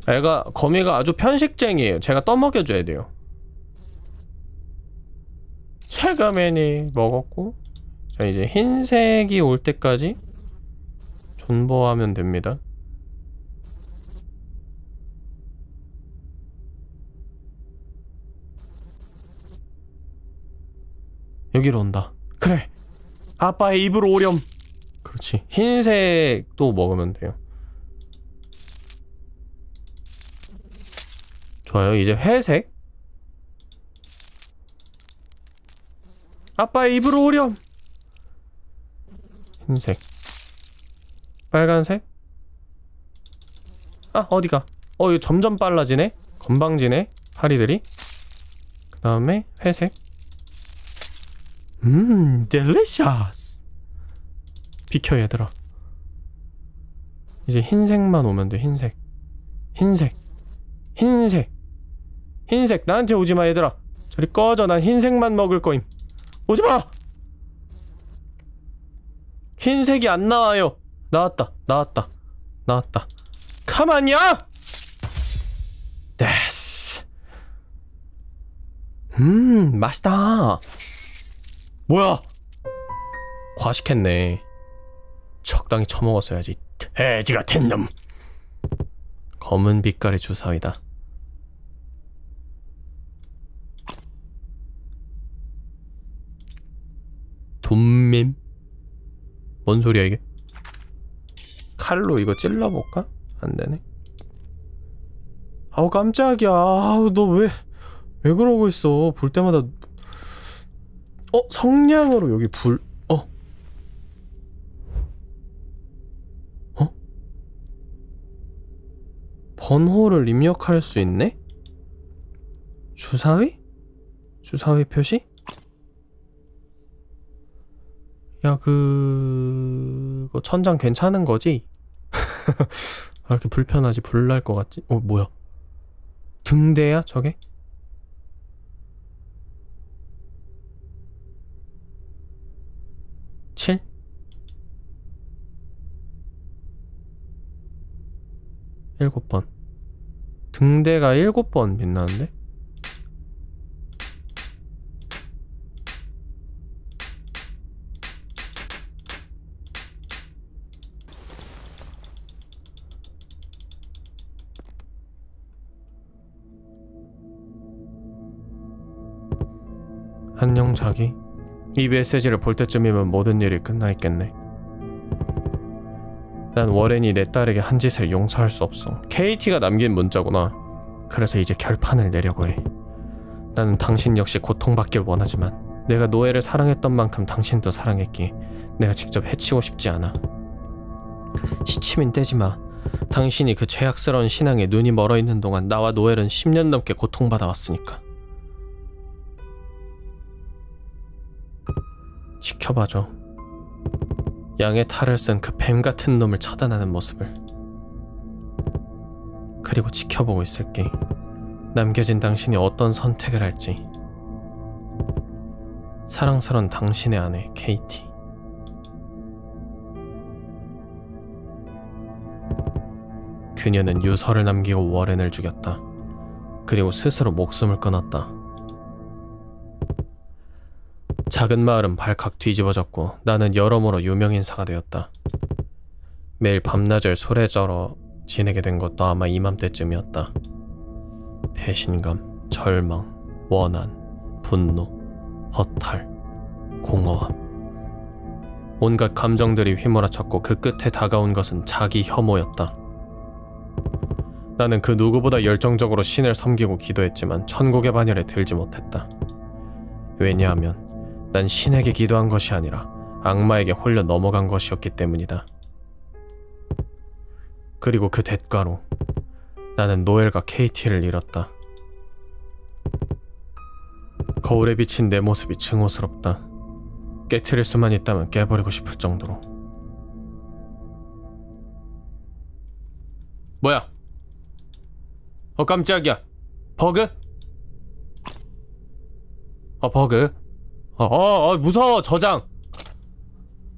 애가 거미가 아주 편식쟁이에요 제가 떠먹여줘야 돼요 체가맨이 먹었고 자 이제 흰색이 올 때까지 존버하면 됩니다 여기로 온다 그래 아빠의 입으로 오렴 그렇지 흰색도 먹으면 돼요 좋아요 이제 회색 아빠의 입으로 오렴 흰색 빨간색 아 어디가 어 이거 점점 빨라지네 건방지네 파리들이 그 다음에 회색 음, delicious. 비켜 얘들아. 이제 흰색만 오면 돼. 흰색. 흰색. 흰색. 흰색. 나한테 오지 마 얘들아. 저리 꺼져. 난 흰색만 먹을 거임. 오지 마. 흰색이 안 나와요. 나왔다. 나왔다. 나왔다. 가만이야. 됐스. 음, 맛있다. 뭐야? 과식했네. 적당히 처먹었어야지. 돼지 같은 놈. 검은 빛깔의 주사위다. 둠밈? 뭔 소리야 이게? 칼로 이거 찔러볼까? 안되네 아우 깜짝이야 아우 너 왜 왜 그러고 있어 볼 때마다 어? 성냥으로 여기 불... 어? 어? 번호를 입력할 수 있네? 주사위? 주사위 표시? 야, 그... 거 천장 괜찮은 거지? [LAUGHS] 왜 이렇게 불편하지? 불 날 것 같지? 어, 뭐야? 등대야, 저게? 일곱 번 등대가 일곱 번 빛나는데? 안녕 자기 이 메시지를 볼 때쯤이면 모든 일이 끝나 있겠네 난 워렌이 내 딸에게 한 짓을 용서할 수 없어. KT가 남긴 문자구나. 그래서 이제 결판을 내려고 해. 나는 당신 역시 고통받길 원하지만 내가 노예를 사랑했던 만큼 당신도 사랑했기 내가 직접 해치고 싶지 않아. 시치민 떼지 마. 당신이 그 죄악스러운 신앙에 눈이 멀어 있는 동안 나와 노엘은 10년 넘게 고통받아왔으니까. 지켜봐줘. 양의 탈을 쓴 그 뱀 같은 놈을 처단하는 모습을 그리고 지켜보고 있을게 남겨진 당신이 어떤 선택을 할지 사랑스런 당신의 아내 KT 그녀는 유서를 남기고 워렌을 죽였다. 그리고 스스로 목숨을 끊었다. 작은 마을은 발칵 뒤집어졌고 나는 여러모로 유명 인사가 되었다. 매일 밤낮을 소래 절어 지내게 된 것도 아마 이맘때쯤이었다. 배신감, 절망, 원한, 분노, 허탈, 공허함. 온갖 감정들이 휘몰아쳤고 그 끝에 다가온 것은 자기 혐오였다. 나는 그 누구보다 열정적으로 신을 섬기고 기도했지만 천국의 반열에 들지 못했다. 왜냐하면 난 신에게 기도한 것이 아니라 악마에게 홀려 넘어간 것이었기 때문이다. 그리고 그 대가로 나는 노엘과 KT를 잃었다. 거울에 비친 내 모습이 증오스럽다. 깨트릴 수만 있다면 깨버리고 싶을 정도로. 뭐야? 어 깜짝이야. 버그? 어 버그? 아, 아, 무서워 저장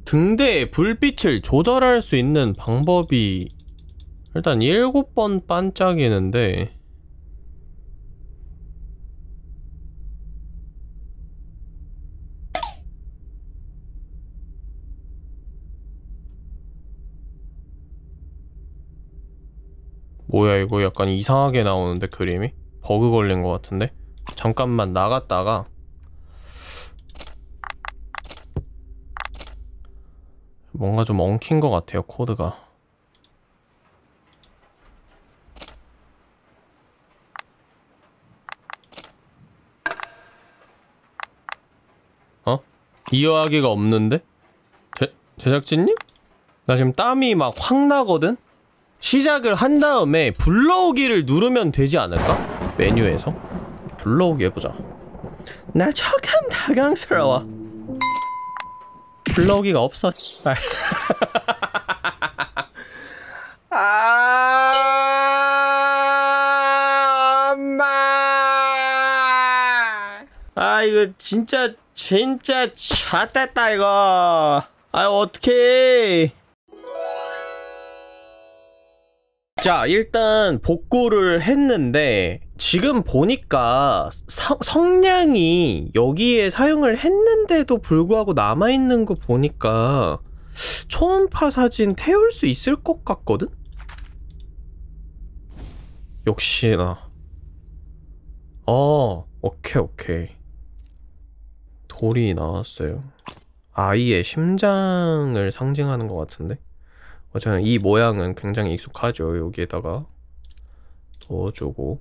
등대에 불빛을 조절할 수 있는 방법이 일단 7번 반짝이는데 뭐야 이거 약간 이상하게 나오는데 그림이? 버그 걸린 것 같은데? 잠깐만 나갔다가 뭔가 좀 엉킨 것 같아요, 코드가. 어? 이어하기가 없는데? 제, 제작진님? 나 지금 땀이 막 확 나거든? 시작을 한 다음에 불러오기를 누르면 되지 않을까? 메뉴에서? 불러오기 해보자. 나 조금 당황스러워. 플러기가 없어. [LAUGHS] 아, 엄마. 아, 이거 진짜, 진짜, 샷됐다, 이거. 아, 어떡해. 자, 일단 복구를 했는데 지금 보니까 성, 성량이 여기에 사용을 했는데도 불구하고 남아있는 거 보니까 초음파 사진 태울 수 있을 것 같거든? 역시나 어 오케이 오케이 돌이 나왔어요 아이의 심장을 상징하는 것 같은데? 어쨌든 이 모양은 굉장히 익숙하죠. 여기에다가 더 주고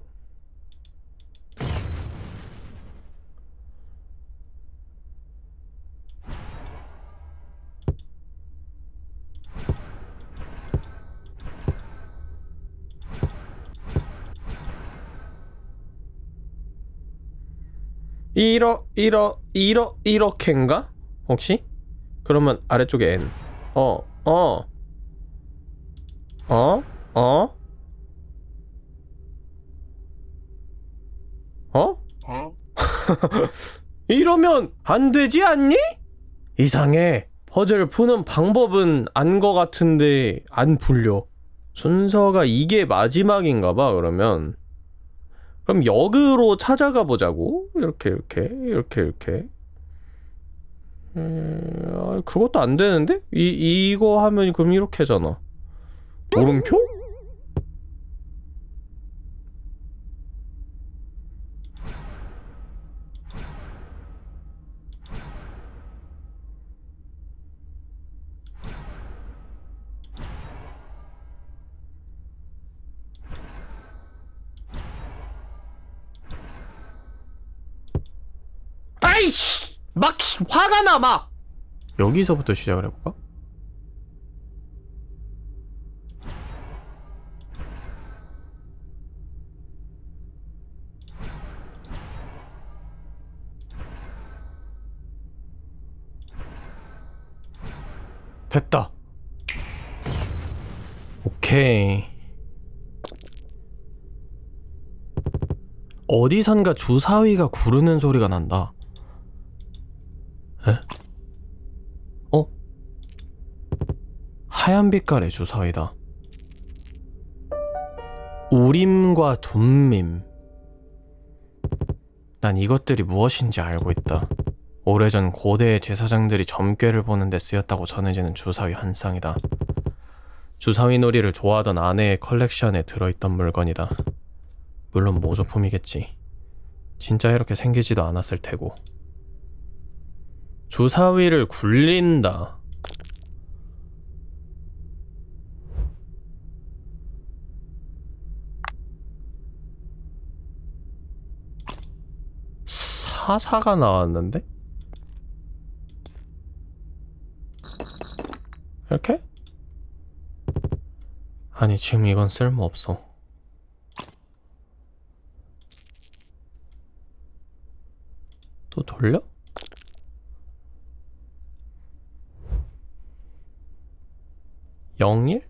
이러 이러 이러 이렇게인가? 혹시? 그러면 아래쪽에 n 어어 어. 어. 어? 어? 어? 어? [LAUGHS] 이러면 안 되지 않니? 이상해. 퍼즐 푸는 방법은 안 거 같은데 안 풀려. 순서가 이게 마지막인가 봐 그러면 그럼 역으로 찾아가 보자고 이렇게 이렇게 이렇게 이렇게 음, 아, 그것도 안 되는데 이 이거 하면 그럼 이렇게잖아 도롱표? 아이씨! 막 화가 나 막! 여기서부터 시작을 해볼까? 됐다. 오케이. 어디선가 주사위가 구르는 소리가 난다. 에? 어? 하얀 빛깔의 주사위다. 우림과 둠밈. 난 이것들이 무엇인지 알고 있다. 오래전 고대의 제사장들이 점괘를 보는 데 쓰였다고 전해지는 주사위 한 쌍이다. 주사위 놀이를 좋아하던 아내의 컬렉션에 들어있던 물건이다. 물론 모조품이겠지. 진짜 이렇게 생기지도 않았을 테고. 주사위를 굴린다. 사사가 나왔는데? 이렇게? 아니 지금 이건 쓸모없어 또 돌려? 영일?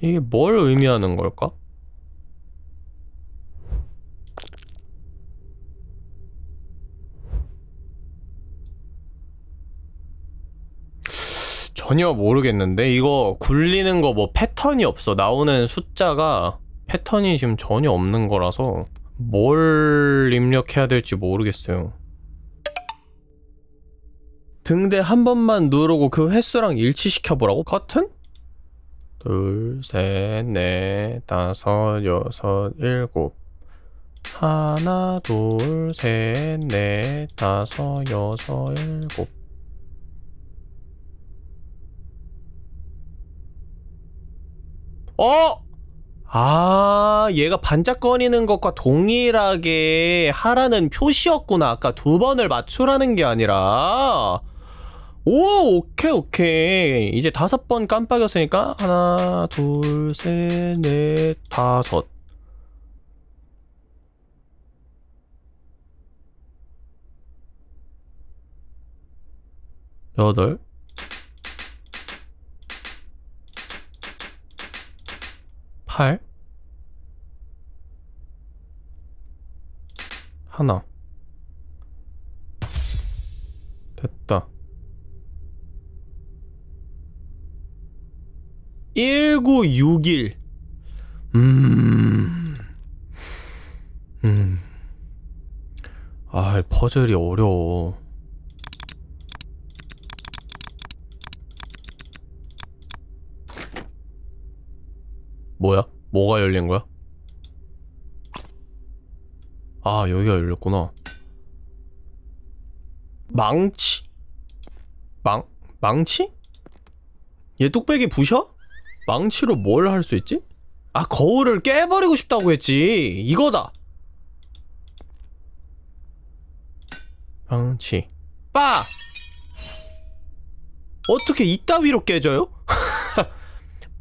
이게 뭘 의미하는 걸까? 전혀 모르겠는데 이거 굴리는 거 뭐 패턴이 없어 나오는 숫자가 패턴이 지금 전혀 없는 거라서 뭘 입력해야 될지 모르겠어요 등대 한 번만 누르고 그 횟수랑 일치시켜보라고? 커튼? 둘, 셋, 넷, 다섯, 여섯, 일곱 하나, 둘, 셋, 넷, 다섯, 여섯, 일곱 어? 아, 얘가 반짝거리는 것과 동일하게 하라는 표시였구나. 아까 두 번을 맞추라는 게 아니라. 오, 오케이, 오케이. 이제 다섯 번 깜빡였으니까. 하나, 둘, 셋, 넷, 다섯. 여덟, 8 하나 됐다 1961 음... 음... 아, 퍼즐이 어려워. 뭐야? 뭐가 열린 거야? 아 여기가 열렸구나 망치? 망.. 망치? 얘 뚝배기 부셔? 망치로 뭘 할 수 있지? 아 거울을 깨버리고 싶다고 했지 이거다 망치 빠! 어떻게 이따위로 깨져요? [LAUGHS]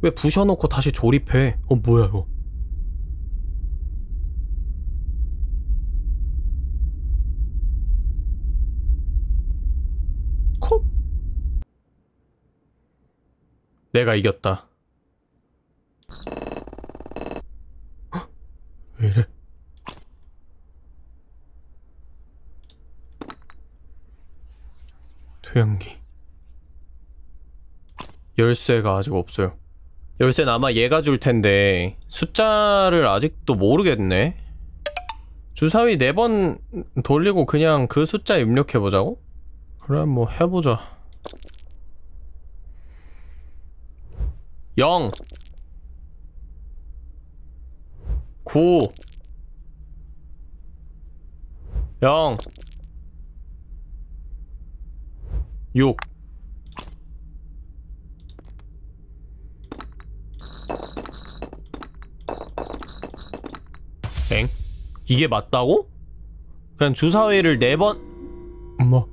왜 부셔놓고 다시 조립해? 어, 뭐야, 이거. 콕! 내가 이겼다. 왜 이래? 토양기. 열쇠가 아직 없어요. 열쇠는 아마 얘가 줄 텐데 숫자를 아직도 모르겠네 주사위 네 번 돌리고 그냥 그 숫자 입력해보자고? 그래 뭐 해보자 0 9 0 6 이게 맞다고? 그냥 주사위를 네 번 뭐?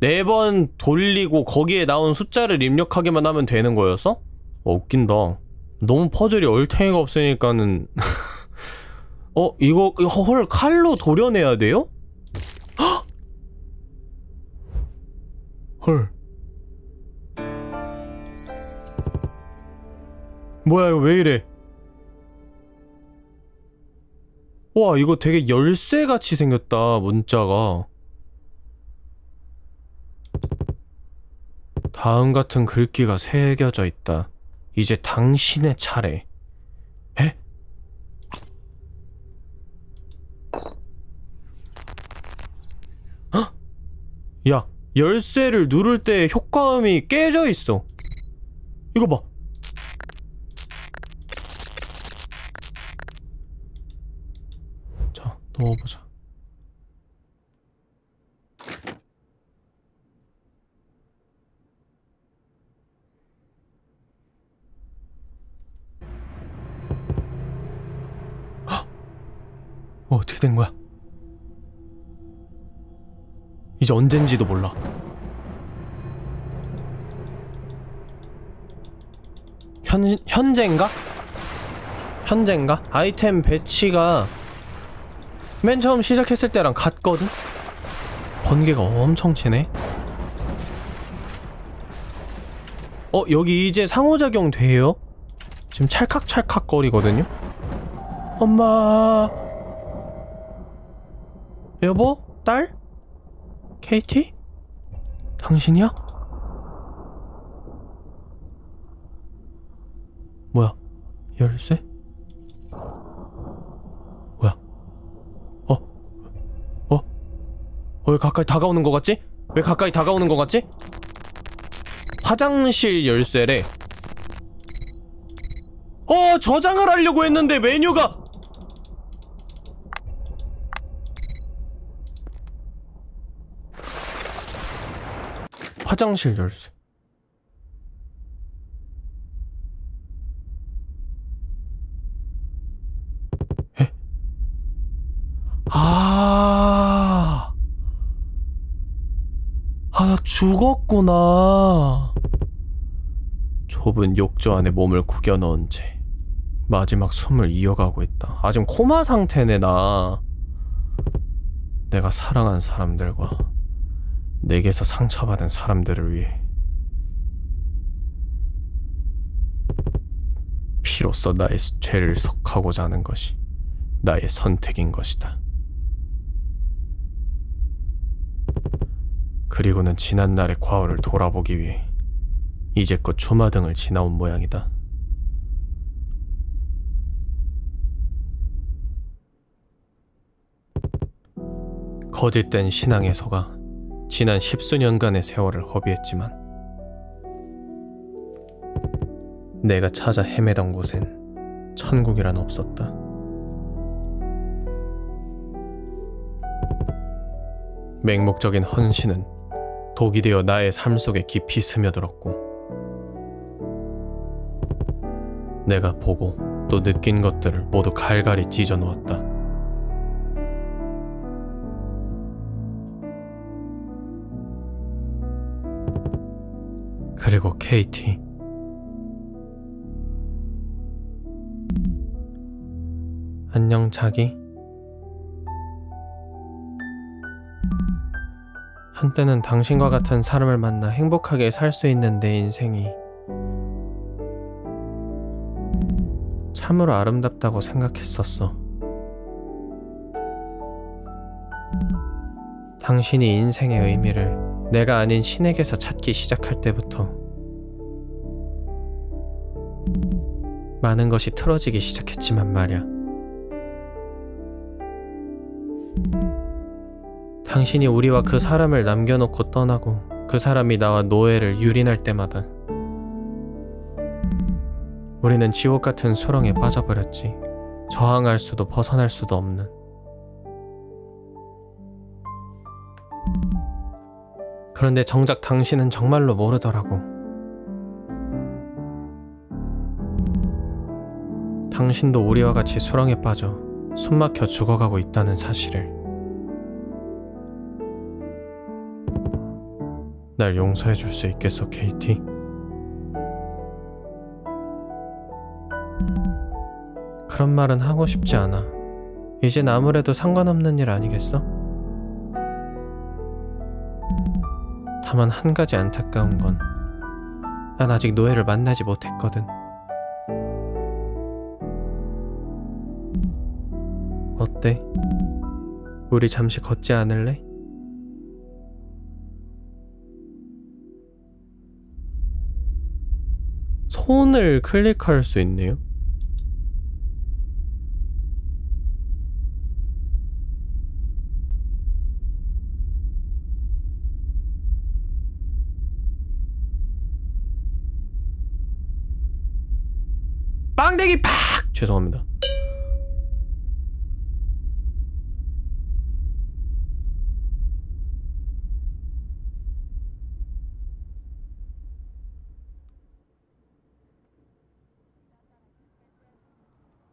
네 번 돌리고 거기에 나온 숫자를 입력하기만 하면 되는 거였어? 어, 웃긴다 너무 퍼즐이 얼탱이가 없으니까는 [LAUGHS] 어? 이거, 헐 칼로 도려내야 돼요? [GASPS] 헐 뭐야 이거 왜 이래 와 이거 되게 열쇠같이 생겼다 문자가 다음 같은 글귀가 새겨져 있다 이제 당신의 차례 에? 야 열쇠를 누를 때 효과음이 깨져 있어 이거 봐 먹어보자 헉! 어, 어떻게 된 거야? 이제 언젠지도 몰라 현, 현재인가? 현재인가? 아이템 배치가 맨 처음 시작했을 때랑 같거든? 번개가 엄청 치네 어 여기 이제 상호작용 돼요? 지금 찰칵찰칵 거리거든요? 엄마 여보? 딸? 케이티? 당신이야? 뭐야 열쇠? 왜 가까이 다가오는 것 같지? 왜 가까이 다가오는 것 같지? 화장실 열쇠래 어 저장을 하려고 했는데 메뉴가 화장실 열쇠 죽었구나. 좁은 욕조 안에 몸을 구겨 넣은 채 마지막 숨을 이어가고 있다. 아, 직금 코마 상태네, 나. 내가 사랑한 사람들과 내게서 상처받은 사람들을 위해 피로써 나의 죄를 속하고자 하는 것이 나의 선택인 것이다. 그리고는 지난날의 과오를 돌아보기 위해 이제껏 초마등을 지나온 모양이다. 거짓된 신앙의 소가 지난 십수년간의 세월을 허비했지만 내가 찾아 헤매던 곳엔 천국이란 없었다. 맹목적인 헌신은 독이 되어 나의 삶 속에 깊이 스며들었고 내가 보고 또 느낀 것들을 모두 갈갈이 찢어 놓았다. 그리고 KT. 안녕 자기. 한때는 당신과 같은 사람을 만나 행복하게 살 수 있는 내 인생이 참으로 아름답다고 생각했었어. 당신이 인생의 의미를 내가 아닌 신에게서 찾기 시작할 때부터 많은 것이 틀어지기 시작했지만 말야. 이 당신이 우리와 그 사람을 남겨놓고 떠나고 그 사람이 나와 노예를 유린할 때마다 우리는 지옥 같은 수렁에 빠져버렸지. 저항할 수도 벗어날 수도 없는. 그런데 정작 당신은 정말로 모르더라고. 당신도 우리와 같이 수렁에 빠져 숨막혀 죽어가고 있다는 사실을. 날 용서해 줄 수 있겠어, 케이티? 그런 말은 하고 싶지 않아. 이젠 아무래도 상관없는 일 아니겠어? 다만 한 가지 안타까운 건, 난 아직 노예를 만나지 못했거든. 어때? 우리 잠시 걷지 않을래? 손을 클릭할 수 있네요. 빵댕이 팍! 죄송합니다.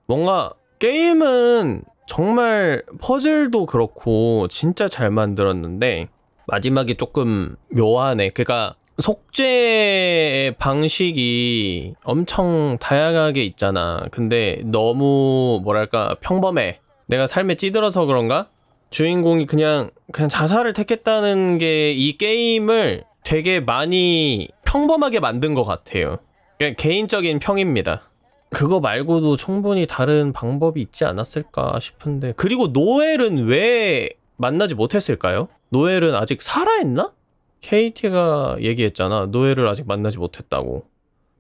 뭔가 게임은 정말 퍼즐도 그렇고 진짜 잘 만들었는데 마지막이 조금 묘하네. 그러니까 속죄의 방식이 엄청 다양하게 있잖아. 근데 너무 뭐랄까 평범해. 내가 삶에 찌들어서 그런가? 주인공이 그냥 그냥 자살을 택했다는 게 이 게임을 되게 많이 평범하게 만든 것 같아요. 그냥 개인적인 평입니다. 그거 말고도 충분히 다른 방법이 있지 않았을까 싶은데 그리고 노엘은 왜 만나지 못했을까요? 노엘은 아직 살아있나? KT가 얘기했잖아 노엘을 아직 만나지 못했다고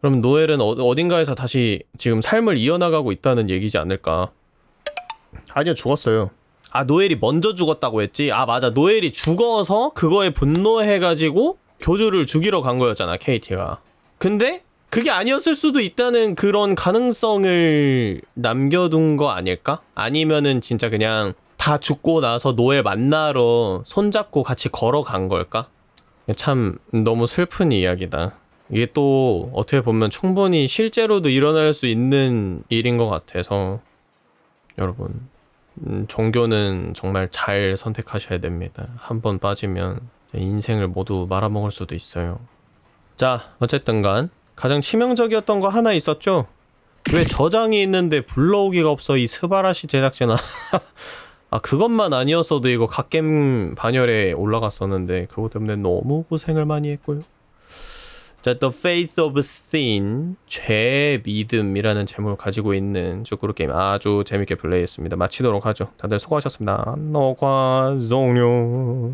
그럼 노엘은 어, 딘가에서 다시 지금 삶을 이어나가고 있다는 얘기지 않을까 아니요 죽었어요 아 노엘이 먼저 죽었다고 했지 아 맞아 노엘이 죽어서 그거에 분노해가지고 교주를 죽이러 간 거였잖아 KT가 근데 그게 아니었을 수도 있다는 그런 가능성을 남겨둔 거 아닐까? 아니면은 진짜 그냥 다 죽고 나서 노예 만나러 손잡고 같이 걸어간 걸까? 참 너무 슬픈 이야기다. 이게 또 어떻게 보면 충분히 실제로도 일어날 수 있는 일인 것 같아서 여러분 음, 종교는 정말 잘 선택하셔야 됩니다. 한 번 빠지면 인생을 모두 말아먹을 수도 있어요. 자 어쨌든 간 가장 치명적이었던 거 하나 있었죠? 왜 저장이 있는데 불러오기가 없어 이 스바라시 제작진아 [LAUGHS] 아 그것만 아니었어도 이거 갓겜 반열에 올라갔었는데 그것 때문에 너무 고생을 많이 했고요 자, The Faith of Sin 죄의 믿음이라는 제목을 가지고 있는 축구로 게임 아주 재밌게 플레이했습니다 마치도록 하죠 다들 수고하셨습니다 녹화 종료